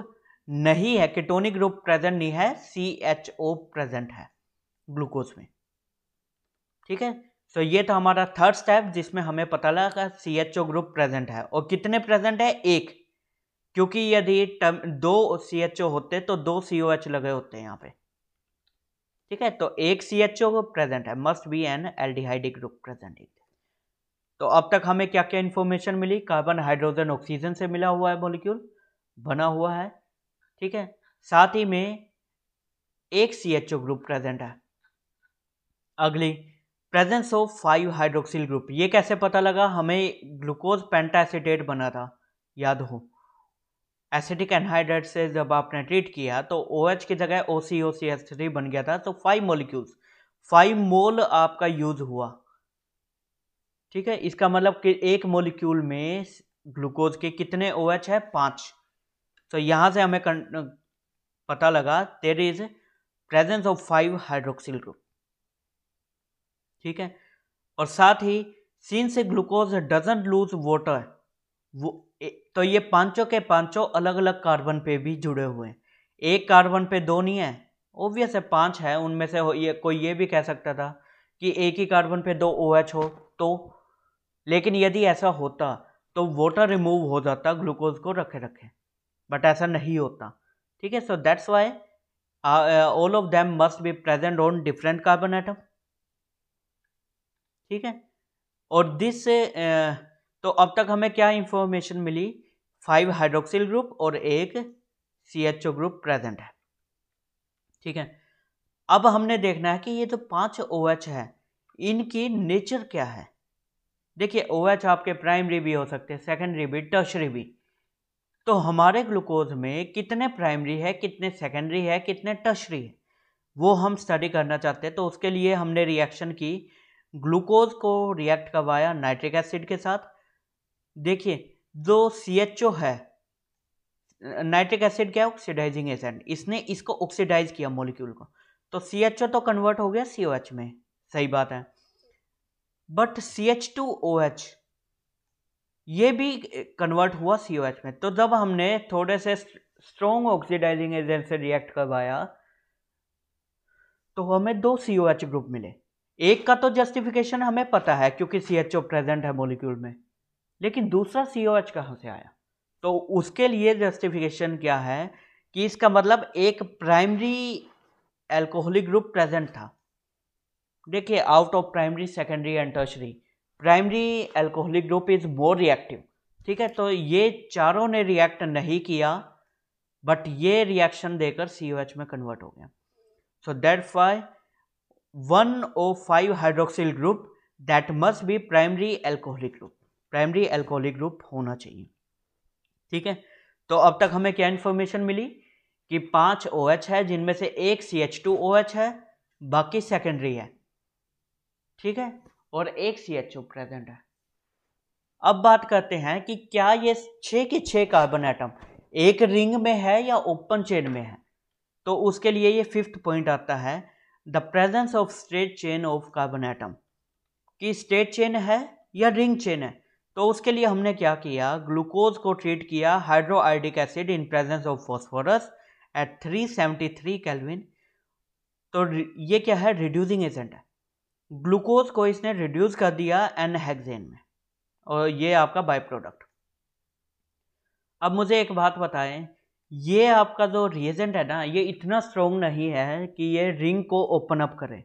नहीं है केटोनिक ग्रुप प्रेजेंट नहीं है सी एच ओ प्रेजेंट है ग्लूकोज में ठीक है सो ये था हमारा थर्ड स्टेप जिसमें हमें पता लगा C H O group present है और कितने प्रेजेंट है एक क्योंकि यदि दो सी एच ओ होते तो दो सी ओ एच लगे होते हैं यहाँ पे ठीक है तो एक सी एच ओ प्रेजेंट है must be an aldehydic group present तो अब तक हमें क्या क्या इन्फॉर्मेशन मिली कार्बन हाइड्रोजन ऑक्सीजन से मिला हुआ है मॉलिक्यूल बना हुआ है ठीक है साथ ही में एक C H O group present है अगली presence of five hydroxyl group ये कैसे पता लगा हमें ग्लूकोज पेंटासीडेट बना था याद हो एसिडिक एनहाइड्रेट से जब आपने ट्रीट किया तो ओ OH की जगह ओ सी ओ सी एस थ्री बन गया था तो फाइव मोलिक्यूल्स फाइव मोल आपका यूज हुआ ठीक है इसका मतलब कि एक मोलिक्यूल में ग्लूकोज के कितने ओ OH है पाँच तो यहाँ से हमें पता लगा there is presence of five hydroxyl group ठीक है और साथ ही सीन से ग्लूकोज डजेंट लूज वाटर वो तो ये पांचों के पांचों अलग अलग कार्बन पे भी जुड़े हुए हैं एक कार्बन पे दो नहीं है ओबियस है पांच है उनमें से ये कोई ये भी कह सकता था कि एक ही कार्बन पे दो ओ OH हो तो लेकिन यदि ऐसा होता तो वोटर रिमूव हो जाता ग्लूकोज को रखे रखे बट ऐसा नहीं होता ठीक है so that's why all of them must be present on different carbon atom ठीक है और दिस uh, तो अब तक हमें क्या इंफॉर्मेशन मिली फाइव हाइड्रोक्सिल ग्रुप और एक C H O group present है ठीक है अब हमने देखना है कि ये जो तो पांच ओ OH एच है इनकी नेचर क्या है देखिए ओ OH आपके प्राइमरी भी हो सकते हैं सेकेंडरी भी टर्शरी भी तो हमारे ग्लूकोज में कितने प्राइमरी है कितने सेकेंडरी है कितने टर्शरी है वो हम स्टडी करना चाहते हैं तो उसके लिए हमने रिएक्शन की ग्लूकोज को रिएक्ट करवाया नाइट्रिक एसिड के साथ देखिए जो सी एच ओ है नाइट्रिक एसिड क्या है ऑक्सीडाइजिंग एजेंट इसने इसको ऑक्सीडाइज किया मोलिक्यूल को तो सी एच ओ तो कन्वर्ट हो गया सी ओ एच में सही बात है but C H two O H ये भी कन्वर्ट हुआ सी ओ एच में तो जब हमने थोड़े से स्ट्रॉन्ग ऑक्सीडाइजिंग एजेंट से रिएक्ट करवाया तो हमें दो सी ओ एच ग्रुप मिले एक का तो जस्टिफिकेशन हमें पता है क्योंकि सी एच ओ प्रेजेंट है मोलिक्यूल में लेकिन दूसरा सी ओ एच कहाँ से आया तो उसके लिए जस्टिफिकेशन क्या है कि इसका मतलब एक प्राइमरी एल्कोहलिक ग्रुप प्रेजेंट था देखिए out of primary secondary and tertiary primary alcoholic group is more reactive ठीक है तो ये चारों ने रिएक्ट नहीं किया बट ये रिएक्शन देकर सी में कन्वर्ट हो गया सो दैट फाइ one of five hydroxyl group that must be primary alcoholic group primary alcoholic group होना चाहिए ठीक है तो अब तक हमें क्या इन्फॉर्मेशन मिली कि पांच ओ OH है जिनमें से एक सी एच टू ओ है बाकी सेकेंडरी है ठीक है और एक सी एच ओ प्रेजेंट है अब बात करते हैं कि क्या ये छः के छ कार्बन एटम एक रिंग में है या ओपन चेन में है तो उसके लिए ये फिफ्थ पॉइंट आता है the presence of straight chain of carbon atom कि स्ट्रेट चेन है या रिंग चेन है तो उसके लिए हमने क्या किया ग्लूकोज को ट्रीट किया hydroiodic acid in presence of phosphorus at 373 kelvin तो ये क्या है रिड्यूसिंग एजेंट है ग्लूकोज को इसने रिड्यूस कर दिया एन हेक्सेन में और ये आपका बाय प्रोडक्ट अब मुझे एक बात बताएं ये आपका जो रिएजेंट है ना ये इतना स्ट्रोंग नहीं है कि ये रिंग को ओपन अप करे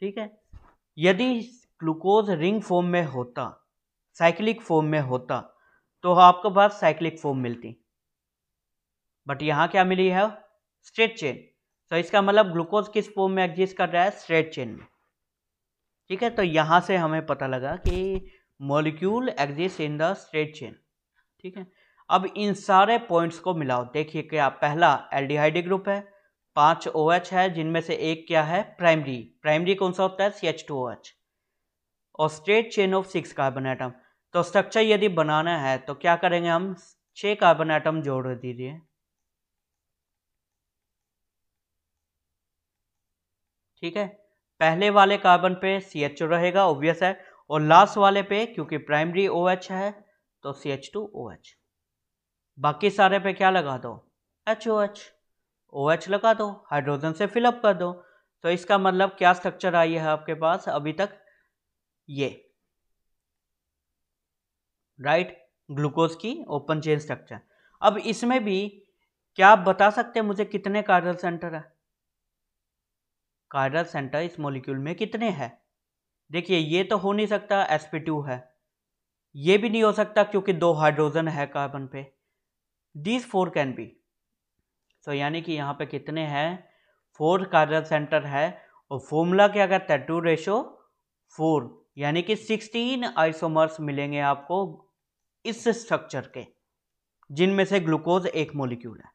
ठीक है यदि ग्लूकोज रिंग फॉर्म में होता साइक्लिक फॉर्म में होता तो आपके पास साइक्लिक फॉर्म मिलती बट यहाँ क्या मिली है स्ट्रेट चेन तो इसका मतलब ग्लूकोज किस फॉर्म में एग्जिस्ट कर रहा है स्ट्रेट चेन में ठीक है तो यहाँ से हमें पता लगा कि molecule exist in the straight chain ठीक है अब इन सारे पॉइंट्स को मिलाओ देखिए क्या पहला एल्डिहाइडी ग्रुप है पांच ओ OH है जिनमें से एक क्या है प्राइमरी प्राइमरी कौन सा होता है C H two O H और straight chain of six carbon atom तो स्ट्रक्चर यदि बनाना है तो क्या करेंगे हम छः कार्बन आइटम जोड़ दीजिए ठीक है पहले वाले कार्बन पे सी एच रहेगा ऑब्वियस है और लास्ट वाले पे क्योंकि प्राइमरी ओ OH है तो C H two O H बाकी सारे पे क्या लगा दो H O H O H लगा दो हाइड्रोजन से फिलअप कर दो तो इसका मतलब क्या स्ट्रक्चर आई है आपके पास अभी तक ये राइट ग्लूकोज की ओपन चेन स्ट्रक्चर अब इसमें भी क्या आप बता सकते हैं मुझे कितने कार्बन सेंटर है कार्डल सेंटर इस मोलिक्यूल में कितने हैं देखिए ये तो हो नहीं सकता एस पी टू है ये भी नहीं हो सकता क्योंकि दो हाइड्रोजन है कार्बन पे these four can be so यानी कि यहाँ पे कितने हैं फोर कार्डल सेंटर है और फॉर्मूला क्या कहता है टू रेशो फोर यानी कि सिक्सटीन आइसोमर्स मिलेंगे आपको इस स्ट्रक्चर के जिनमें से ग्लूकोज एक मोलिक्यूल है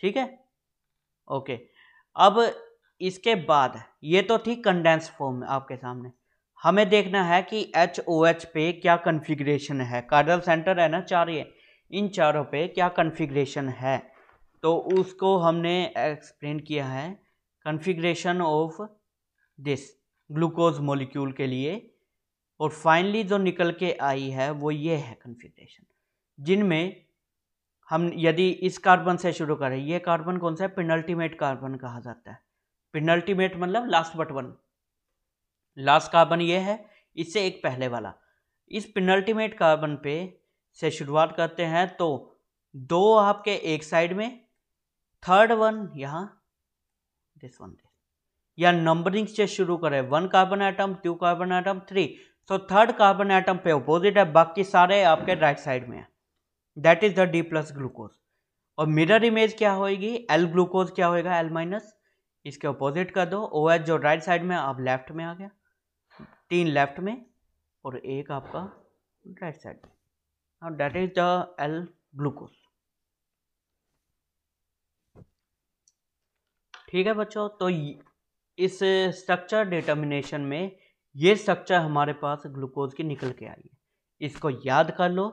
ठीक है ओके अब इसके बाद ये तो थी कंडेंस फॉर्म आपके सामने हमें देखना है कि एच ओ एच पे क्या कन्फिग्रेशन है कार्डल सेंटर है ना चार ये इन चारों पे क्या कन्फिग्रेशन है तो उसको हमने एक्सप्लेन किया है configuration of this glucose molecule के लिए और फाइनली जो निकल के आई है वो ये है कन्फिग्रेशन जिनमें हम यदि इस कार्बन से शुरू करें ये कार्बन कौन सा है पिनल्टीमेट कार्बन कहा जाता है पिनल्टीमेट मतलब last but one last carbon ये है इससे एक पहले वाला इस पिनल्टीमेट कार्बन पे से शुरुआत करते हैं तो दो आपके एक साइड में थर्ड वन यहाँ दिस वन या नंबरिंग से शुरू करें one carbon atom two carbon atom three तो थर्ड कार्बन आइटम पे अपोजिट है बाकी सारे आपके राइट साइड में है that is the D plus glucose और मिरर इमेज क्या होएगी एल ग्लूकोज क्या होएगा एल माइनस इसके अपोजिट कर दो ओ एच जो राइट साइड में अब लेफ्ट में आ गया तीन लेफ्ट में और एक आपका राइट साइड में और that is the L glucose ठीक है बच्चों तो इस स्ट्रक्चर डिटर्मिनेशन में ये स्ट्रक्चर हमारे पास ग्लूकोज की निकल के आई है इसको याद कर लो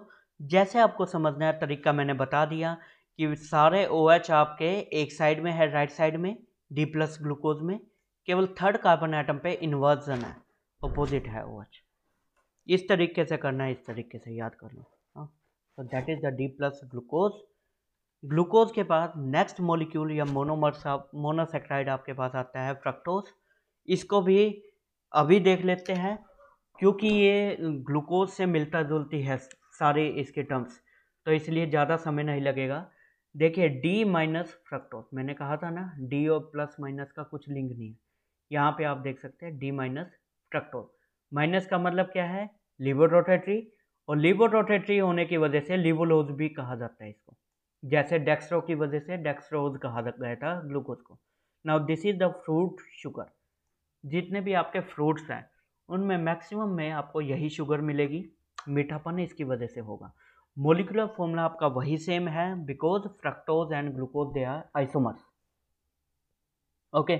जैसे आपको समझना है तरीका मैंने बता दिया कि सारे ओ OH आपके एक साइड में है राइट साइड में डी प्लस ग्लूकोज में केवल थर्ड कार्बन आइटम पे इन्वर्जन है अपोजिट है ओ OH. इस तरीके से करना है इस तरीके से याद कर लो तो that is the D plus glucose glucose के बाद नेक्स्ट मोलिक्यूल या मोनोमर्स मोनोसेक्राइड आपके पास आता है फ्रक्टोज इसको भी अभी देख लेते हैं क्योंकि ये ग्लूकोज से मिलता जुलती है सारे इसके टर्म्स तो इसलिए ज़्यादा समय नहीं लगेगा देखिए डी माइनस फ्रक्टोज मैंने कहा था ना डी और प्लस माइनस का कुछ लिंक नहीं है यहाँ पे आप देख सकते हैं डी माइनस फ्रक्टोज माइनस का मतलब क्या है रोटेट्री और रोटेट्री होने की वजह से लिवोलोज भी कहा जाता है इसको जैसे डेक्सरो की वजह से डेक्स्ट्रोज कहा गया था ग्लूकोज को now this is the fruit sugar जितने भी आपके फ्रूट्स हैं उनमें मैक्सिमम में आपको यही शुगर मिलेगी मीठापन इसकी वजह से होगा मोलिकुलर फॉर्मूला आपका वही सेम है because fructose and glucose they are isomers okay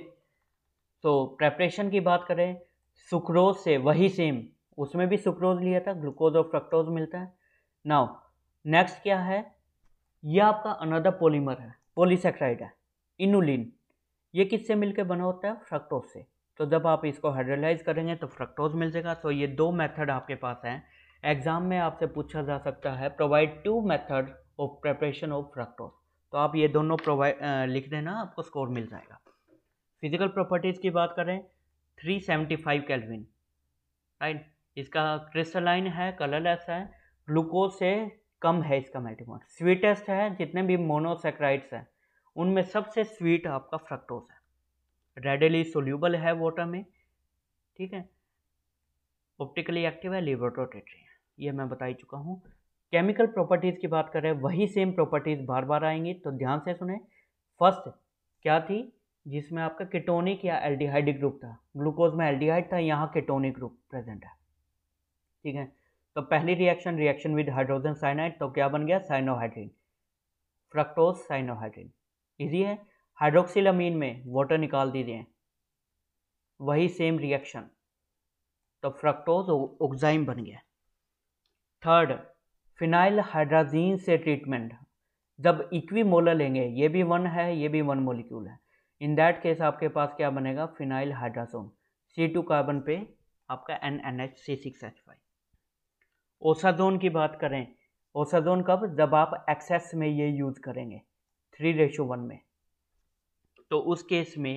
तो प्रेपरेशन की बात करें सुक्रोज से वही सेम उसमें भी सुक्रोज लिया था ग्लूकोज और फ्रक्टोज मिलता है नाउ नेक्स्ट क्या है यह आपका अनदर पॉलीमर है पोलीसेक्राइड है इनुलिन ये किससे मिलकर बना होता है फ्रक्टोज से तो जब आप इसको हाइड्रोलाइज करेंगे तो फ्रक्टोज मिल जाएगा तो ये दो मेथड आपके पास हैं एग्ज़ाम में आपसे पूछा जा सकता है provide two method of preparation of fructose तो आप ये दोनों प्रोवाइड लिख देना आपको स्कोर मिल जाएगा फिजिकल प्रॉपर्टीज़ की बात करें 375 सेवेंटी फाइव कैलविन राइट इसका क्रिस्टलाइन है कलरलेस है ग्लूकोज से कम है इसका मेल्टिंग स्वीटेस्ट है जितने भी मोनोसेक्राइड्स हैं उनमें सबसे स्वीट आपका फ्रक्टोज है रेडली सोल्यूबल है वाटर में ठीक है ऑप्टिकली एक्टिव है लिबोटोटेट्री ये मैं बता ही चुका हूँ केमिकल प्रॉपर्टीज़ की बात करें वही सेम प्रॉपर्टीज़ बार बार आएंगी तो ध्यान से सुने फर्स्ट क्या थी जिसमें आपका किटोनिक या एल्डिहाइडिक ग्रुप था ग्लूकोज में एल्डिहाइड था यहाँ किटोनिक ग्रुप प्रेजेंट है ठीक है तो पहली reaction reaction with hydrogen cyanide तो क्या बन गया साइनोहाइड्रीन फ्रक्टोज साइनोहाइड्रीन इजी है हाइड्रोक्सिलामीन में वाटर निकाल दीजिए वही सेम रिएक्शन तो फ्रक्टोज ओक्साइम बन गया थर्ड फिनाइल हाइड्राजीन से ट्रीटमेंट जब इक्वी मोलर लेंगे ये भी वन है ये भी वन मोलिक्यूल है इन दैट केस आपके पास क्या बनेगा phenyl hydrazone C two carbon पे आपका N N H C six H five osazone की बात करें ओसाजोन कब जब आप एक्सेस में ये यूज करेंगे थ्री रेशो वन में तो उस केस में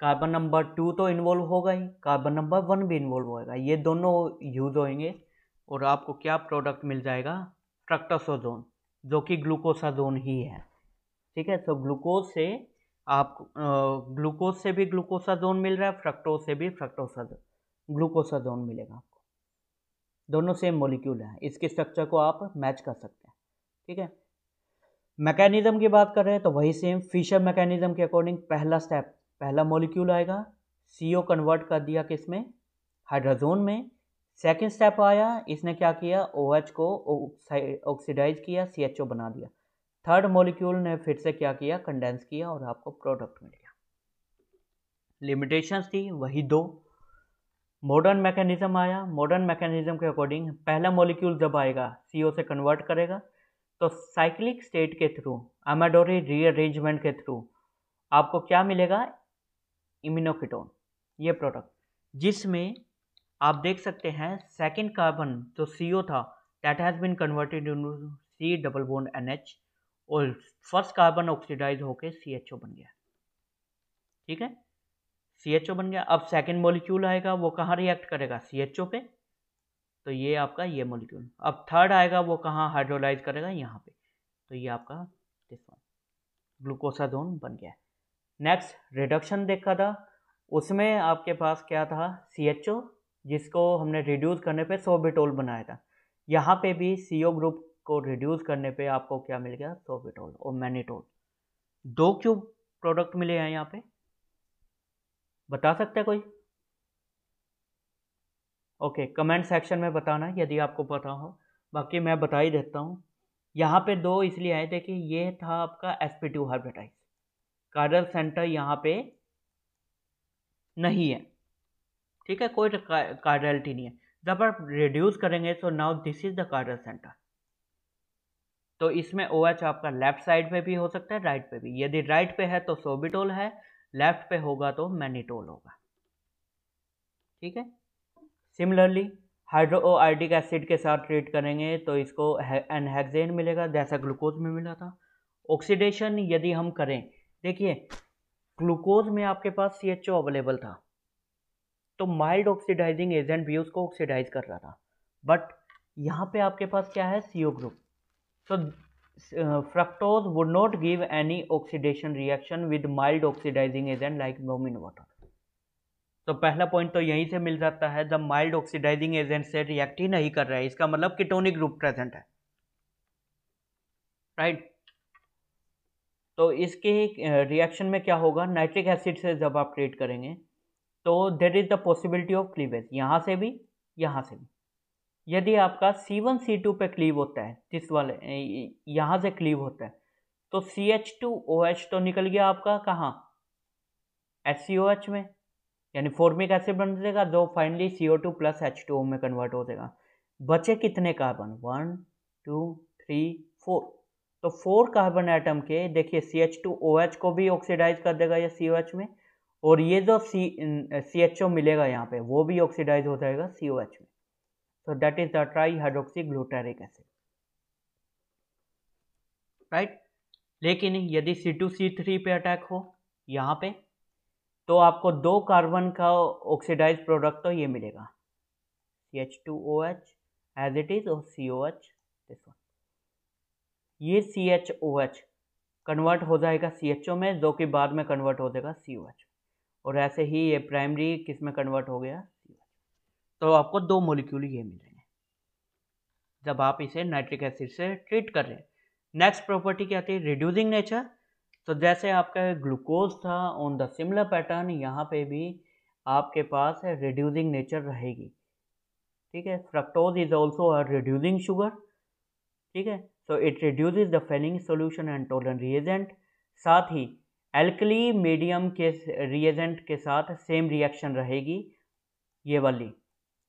कार्बन नंबर टू तो इन्वॉल्व होगा ही कार्बन नंबर वन भी इन्वॉल्व होगा ये दोनों यूज होंगे और आपको क्या प्रोडक्ट मिल जाएगा ट्रक्टोसोजोन जो कि ग्लूकोसाजोन ही है ठीक है तो ग्लूकोज से आप ग्लूकोज से भी ग्लूकोसाजोन मिल रहा है फ्रक्टोज से भी फ्रक्टोसाजोन ग्लूकोसाजोन मिलेगा आपको दोनों सेम मॉलिक्यूल है इसके स्ट्रक्चर को आप मैच कर सकते हैं ठीक है मैकेनिज्म की बात कर रहे हैं तो वही सेम फिशर मैकेनिज्म के अकॉर्डिंग पहला स्टेप पहला मॉलिक्यूल आएगा सी कन्वर्ट कर दिया किस में हाइड्रोजोन में सेकेंड स्टेप आया इसने क्या किया ओ OH को ऑक्सीडाइज किया सी एच ओ बना दिया थर्ड मॉलिक्यूल ने फिर से क्या किया कंडेंस किया और आपको प्रोडक्ट मिल गया लिमिटेशंस थी वही दो मॉडर्न मैकेनिज्म आया मॉडर्न मैकेनिज्म के अकॉर्डिंग पहला मॉलिक्यूल जब आएगा सी ओ से कन्वर्ट करेगा तो साइक्लिक स्टेट के थ्रू एमेडोरी रीअरेंजमेंट के थ्रू आपको क्या मिलेगा इम्यूनोकिटोन ये प्रोडक्ट जिसमें आप देख सकते हैं सेकेंड कार्बन जो सी था that has been converted in C double bond N H और फर्स्ट कार्बन ऑक्सीडाइज होकर सी एच ओ बन गया ठीक है सी एच ओ बन गया अब सेकेंड मोलिक्यूल आएगा वो कहाँ रिएक्ट करेगा सी एच ओ पे तो ये आपका ये मोलिक्यूल अब थर्ड आएगा वो कहाँ हाइड्रोलाइज करेगा यहाँ पे तो ये आपका दिस वन बन गया नेक्स्ट रिडक्शन देखा था उसमें आपके पास क्या था सी एच ओ जिसको हमने रिड्यूस करने पे सोबिटोल बनाया था यहाँ पे भी सी ग्रुप को रिड्यूस करने पे आपको क्या मिल गया बिटोल और मैनीटोल दो क्यों प्रोडक्ट मिले हैं यहाँ पे बता सकते हैं कोई ओके कमेंट सेक्शन में बताना यदि आपको पता हो बाकी मैं बता ही देता हूँ यहाँ पे दो इसलिए आए थे कि ये था आपका एस पी टू हाइब्रिटाइज कार्डल सेंटर यहाँ पे नहीं है ठीक है कोई कार्डलिटी नहीं है जब आप रिड्यूस करेंगे so now this is the कार्डल सेंटर तो इसमें ओ OH आपका लेफ्ट साइड पे भी हो सकता है राइट पे भी यदि राइट पे है तो सोबिटोल है लेफ्ट पे होगा तो मैनिटोल होगा ठीक है सिमिलरली हाइड्रो आइडिक एसिड के साथ ट्रीट करेंगे तो इसको एनहेक्जेन मिलेगा जैसा ग्लूकोज में मिला था ऑक्सीडेशन यदि हम करें देखिए ग्लूकोज में आपके पास सी एच ओ अवेलेबल था तो माइल्ड ऑक्सीडाइजिंग एजेंट भी उसको ऑक्सीडाइज कर रहा था बट यहाँ पे आपके पास क्या है C group so fructose would not give any oxidation reaction with mild oxidizing agent like bromine water तो पहला पॉइंट तो यहीं से मिल जाता है जब माइल्ड ऑक्सीडाइजिंग एजेंट से रिएक्ट ही नहीं कर रहा है इसका मतलब किटोनिक ग्रुप प्रेजेंट है राइट right? तो इसके रिएक्शन uh, में क्या होगा नाइट्रिक एसिड से जब आप ट्रीट करेंगे तो that is the possibility of cleavage यहाँ से भी यहाँ से भी यदि आपका सी वन सी टू पर क्लीव होता है जिस वाले यहाँ से क्लीव होता है तो C H two O H तो निकल गया आपका कहाँ एच सी ओ एच में यानी फॉर्मिक एसिड बन जाएगा जो finally C O two plus H two O में कन्वर्ट हो जाएगा बचे कितने carbon one two three four तो फोर कार्बन एटम के देखिए C H two O H को भी ऑक्सीडाइज कर देगा या सी ओ एच में और ये जो सी सी एच ओ मिलेगा यहाँ पे वो भी ऑक्सीडाइज हो जाएगा सी ओ एच में so that is the tri hydroxy glutaric acid right लेकिन यदि सी टू सी थ्री पे अटैक हो यहाँ पे तो आपको दो कार्बन का ऑक्सीडाइज प्रोडक्ट तो ये मिलेगा C H two O H as it is और C O H this one ये C H O H convert हो जाएगा सी एच ओ में जो कि बाद में कन्वर्ट हो जाएगा सी ओ एच और ऐसे ही ये प्राइमरी किस में कन्वर्ट हो गया तो आपको दो मोलिक्यूल ये मिल रहे हैं जब आप इसे नाइट्रिक एसिड से ट्रीट कर रहे हैं नेक्स्ट प्रॉपर्टी क्या थी रिड्यूसिंग नेचर तो जैसे आपका ग्लूकोज था ऑन द सिमिलर पैटर्न यहाँ पे भी आपके पास रिड्यूसिंग नेचर रहेगी ठीक है fructose is also a reducing sugar ठीक है so it reduce the Fehling solution and Tollen reagent साथ ही एल्कली मीडियम के रिएजेंट के साथ सेम रिएक्शन रहेगी ये वाली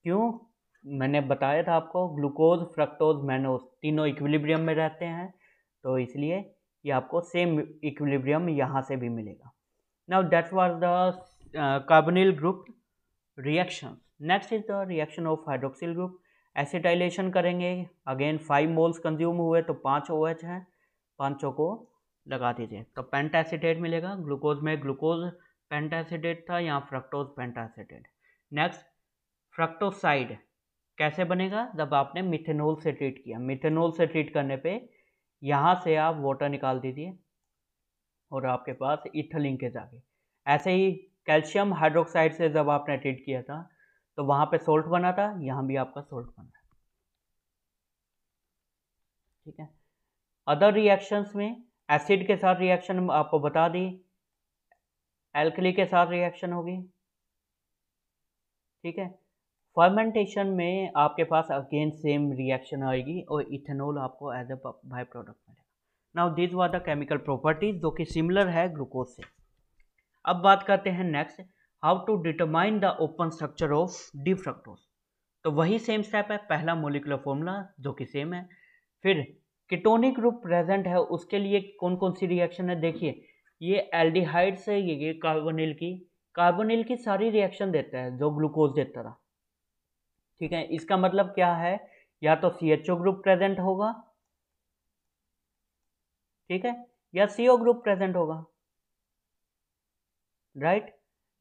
क्यों मैंने बताया था आपको ग्लूकोज फ्रक्टोज मैनोज तीनों इक्विलिब्रियम में रहते हैं तो इसलिए ये आपको सेम इक्विलिब्रियम यहाँ से भी मिलेगा now that was the carbonyl group reaction next is the reaction of hydroxyl group acetylation करेंगे अगेन फाइव मोल्स कंज्यूम हुए तो पाँच ओ एच हैं पाँचों को लगा दीजिए तो पेंटासीडेट मिलेगा ग्लूकोज में ग्लूकोज पेंटासीडेट था यहाँ फ्रक्टोज पेंटासीडेट नेक्स्ट फ्रक्टोसाइड कैसे बनेगा जब आपने मिथेनॉल से ट्रीट किया मिथेनॉल से ट्रीट करने पे यहाँ से आप वाटर निकाल दीजिए और आपके पास इथलिंग लिंकेज जागे ऐसे ही कैल्शियम हाइड्रोक्साइड से जब आपने ट्रीट किया था तो वहाँ पे सोल्ट बना था यहाँ भी आपका सोल्ट बना है ठीक है अदर रिएक्शंस में एसिड के साथ रिएक्शन आपको बता दी एल्कली के साथ रिएक्शन होगी ठीक है फर्मेंटेशन में आपके पास अगेन सेम रिएक्शन आएगी और इथेनॉल आपको एज अ बाई प्रोडक्ट मिलेगा now this were the chemical properties जो कि सिमिलर है ग्लूकोज से अब बात करते हैं next how to determine the open structure of D fructose तो वही सेम स्टेप है पहला मोलिकुलर फॉर्मूला जो कि सेम है फिर कीटोनिक ग्रुप प्रेजेंट है उसके लिए कौन कौन सी रिएक्शन है देखिए ये एल्डिहाइड है ये कार्बोनिल की कार्बोनिल की सारी रिएक्शन देता है जो ग्लूकोज देता था ठीक है इसका मतलब क्या है या तो C H O group present होगा ठीक है या सी ओ ग्रुप प्रेजेंट होगा राइट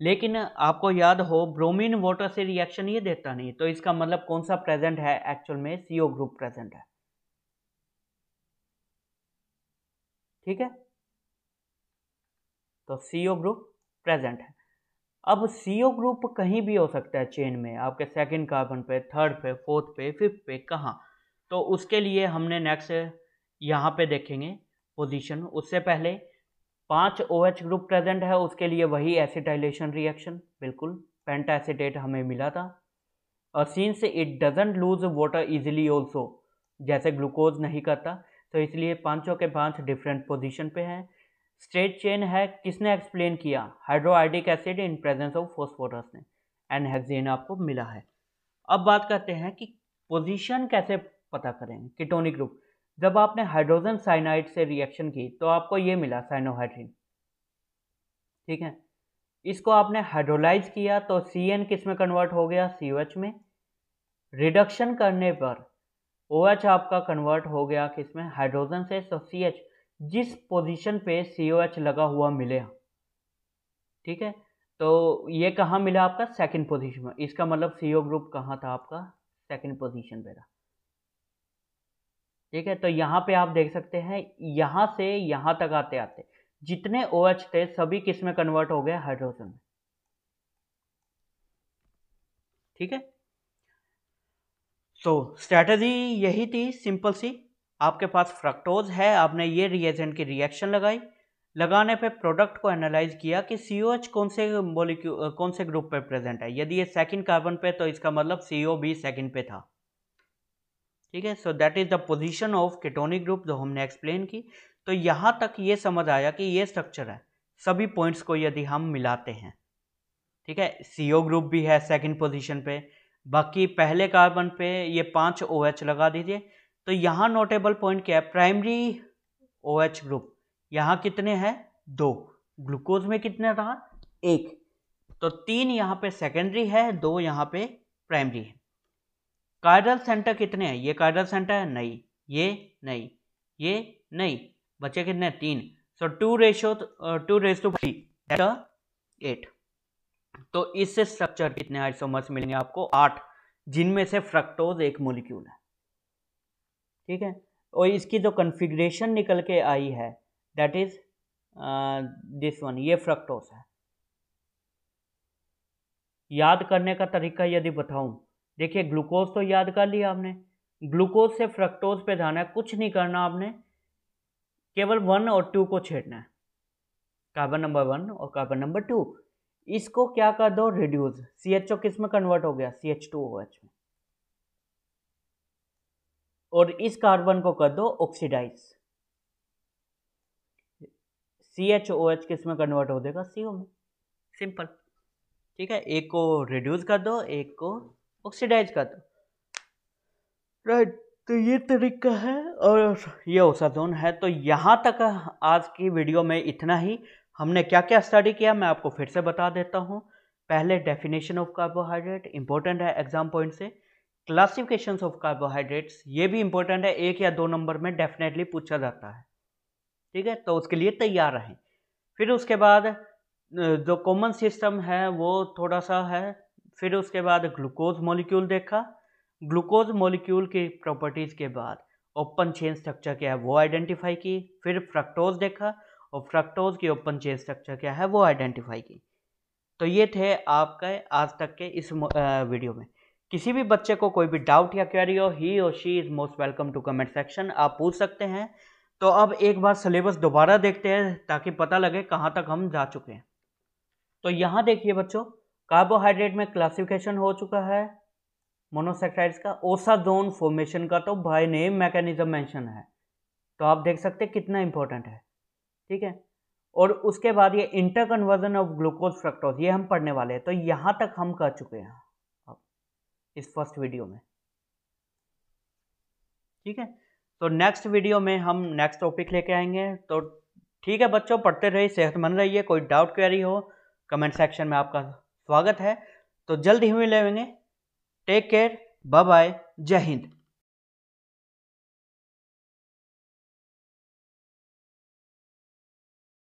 लेकिन आपको याद हो ब्रोमीन वाटर से रिएक्शन ये देता नहीं तो इसका मतलब कौन सा प्रेजेंट है एक्चुअल में सी ओ ग्रुप प्रेजेंट है ठीक है तो सी ओ ग्रुप प्रेजेंट है अब सी ओ ग्रुप कहीं भी हो सकता है चेन में आपके सेकंड कार्बन पे थर्ड पे फोर्थ पे फिफ्थ पे कहाँ तो उसके लिए हमने नेक्स्ट यहाँ पे देखेंगे पोजीशन उससे पहले पांच ओ एच ग्रुप प्रेजेंट है उसके लिए वही एसिडाइलेशन रिएक्शन बिल्कुल पेंटा एसिडेट हमें मिला था और since it doesn't lose water easily also जैसे ग्लूकोज नहीं करता तो इसलिए पांचों के पांच डिफरेंट पोजीशन पे हैं स्ट्रेट चेन है किसने एक्सप्लेन किया hydroiodic acid in presence of phosphorus ने एंड आपको मिला है अब बात करते हैं कि पोजीशन कैसे पता करें किटोनिक ग्रुप जब आपने हाइड्रोजन साइनाइड से रिएक्शन की तो आपको ये मिला साइनोहाइड्रीन ठीक है इसको आपने हाइड्रोलाइज किया तो सी एन किस में कन्वर्ट हो गया सी में रिडक्शन करने पर ओ OH आपका कन्वर्ट हो गया किस में हाइड्रोजन से तो सी एच जिस पोजीशन पे सी ओ एच लगा हुआ मिले ठीक है तो ये कहाँ मिला आपका सेकंड पोजीशन में इसका मतलब सी ओ ग्रुप कहाँ था आपका सेकंड पोजीशन पे था ठीक है तो यहाँ पे आप देख सकते हैं यहाँ से यहाँ तक आते आते जितने ओ OH थे सभी किस में कन्वर्ट हो गए हाइड्रोजन में ठीक है सो तो स्ट्रैटी यही थी सिंपल सी आपके पास फ्रक्टोज है आपने ये रिएजेंट की रिएक्शन लगाई लगाने पे प्रोडक्ट को एनालाइज किया कि सी कौन से मोलिक्यू कौन से ग्रुप पे प्रेजेंट है यदि ये सेकंड कार्बन पे तो इसका मतलब सी भी सेकंड पे था ठीक है so that is the position of ketonic group जो हमने एक्सप्लेन की तो यहाँ तक ये समझ आया कि ये स्ट्रक्चर है सभी पॉइंट्स को यदि हम मिलाते हैं ठीक है सी ग्रुप भी है सेकेंड पोजिशन पे बाकी पहले कार्बन पे ये पांच ओ OH लगा दीजिए तो यहाँ नोटेबल पॉइंट क्या है प्राइमरी ओ OH ग्रुप यहाँ कितने हैं दो ग्लूकोज में कितने था एक तो तीन यहाँ पे सेकेंडरी है दो यहाँ पे प्राइमरी है कार्डल सेंटर कितने हैं ये कार्डल सेंटर है नहीं ये नहीं ये नहीं बचे कितने तीन so two ratio two race two three eight तो इससे स्ट्रक्चर कितने आइसोमर्स मिलेंगे आपको आठ जिनमें से फ्रक्टोज एक मोलिक्यूल है ठीक है और इसकी जो कन्फिग्रेशन निकल के आई है दैट इज दिस वन ये फ्रक्टोज है याद करने का तरीका यदि बताऊं देखिए ग्लूकोज तो याद कर लिया आपने ग्लूकोज से फ्रक्टोज पे जाना है कुछ नहीं करना आपने केवल वन और टू को छेड़ना है कार्बन नंबर वन और कार्बन नंबर टू इसको क्या कर दो रिड्यूस सी एच ओ किस में कन्वर्ट हो गया C H two O H में और इस कार्बन को कर दो oxidize C H O H किस में कन्वर्ट हो देगा सी ओ में सिंपल ठीक है एक को रिड्यूस कर दो एक को ऑक्सीडाइज कर दो राइट तो ये तरीका है और ये ओसाजोन है तो यहाँ तक आज की वीडियो में इतना ही हमने क्या क्या स्टडी किया मैं आपको फिर से बता देता हूँ पहले डेफिनेशन ऑफ कार्बोहाइड्रेट इंपॉर्टेंट है एग्जाम पॉइंट से क्लासिफिकेशन ऑफ कार्बोहाइड्रेट्स ये भी इंपॉर्टेंट है एक या दो नंबर में डेफिनेटली पूछा जाता है ठीक है तो उसके लिए तैयार रहें फिर उसके बाद जो कॉमन सिस्टम है वो थोड़ा सा है फिर उसके बाद ग्लूकोज मॉलिक्यूल देखा ग्लूकोज मॉलिक्यूल की प्रॉपर्टीज़ के बाद ओपन चेन स्ट्रक्चर क्या है वो आइडेंटिफाई की फिर फ्रक्टोज देखा और फ्रक्टोज की ओपन चेन स्ट्रक्चर क्या है वो आइडेंटिफाई की तो ये थे आपके आज तक के इस वीडियो में किसी भी बच्चे को कोई भी डाउट या क्वेरी हो ही और she is most welcome to comment section आप पूछ सकते हैं तो अब एक बार सिलेबस दोबारा देखते हैं ताकि पता लगे कहाँ तक हम जा चुके हैं तो यहाँ देखिए बच्चों कार्बोहाइड्रेट में क्लासिफिकेशन हो चुका है मोनोसेक्टाइड्स का ओसाजोन फॉर्मेशन का तो भाई नेम मैकेनिज्म मेंशन है तो आप देख सकते हैं कितना इंपॉर्टेंट है ठीक है और उसके बाद ये interconversion of glucose fructose ये हम पढ़ने वाले हैं तो यहाँ तक हम कर चुके हैं अब इस फर्स्ट वीडियो में ठीक है तो नेक्स्ट वीडियो में हम नेक्स्ट टॉपिक लेके आएंगे तो ठीक है बच्चों पढ़ते रहिए सेहतमंद रहिए कोई डाउट क्वेरी हो कमेंट सेक्शन में आपका स्वागत है तो जल्द ही मिलेंगे टेक केयर बाय बाय जय हिंद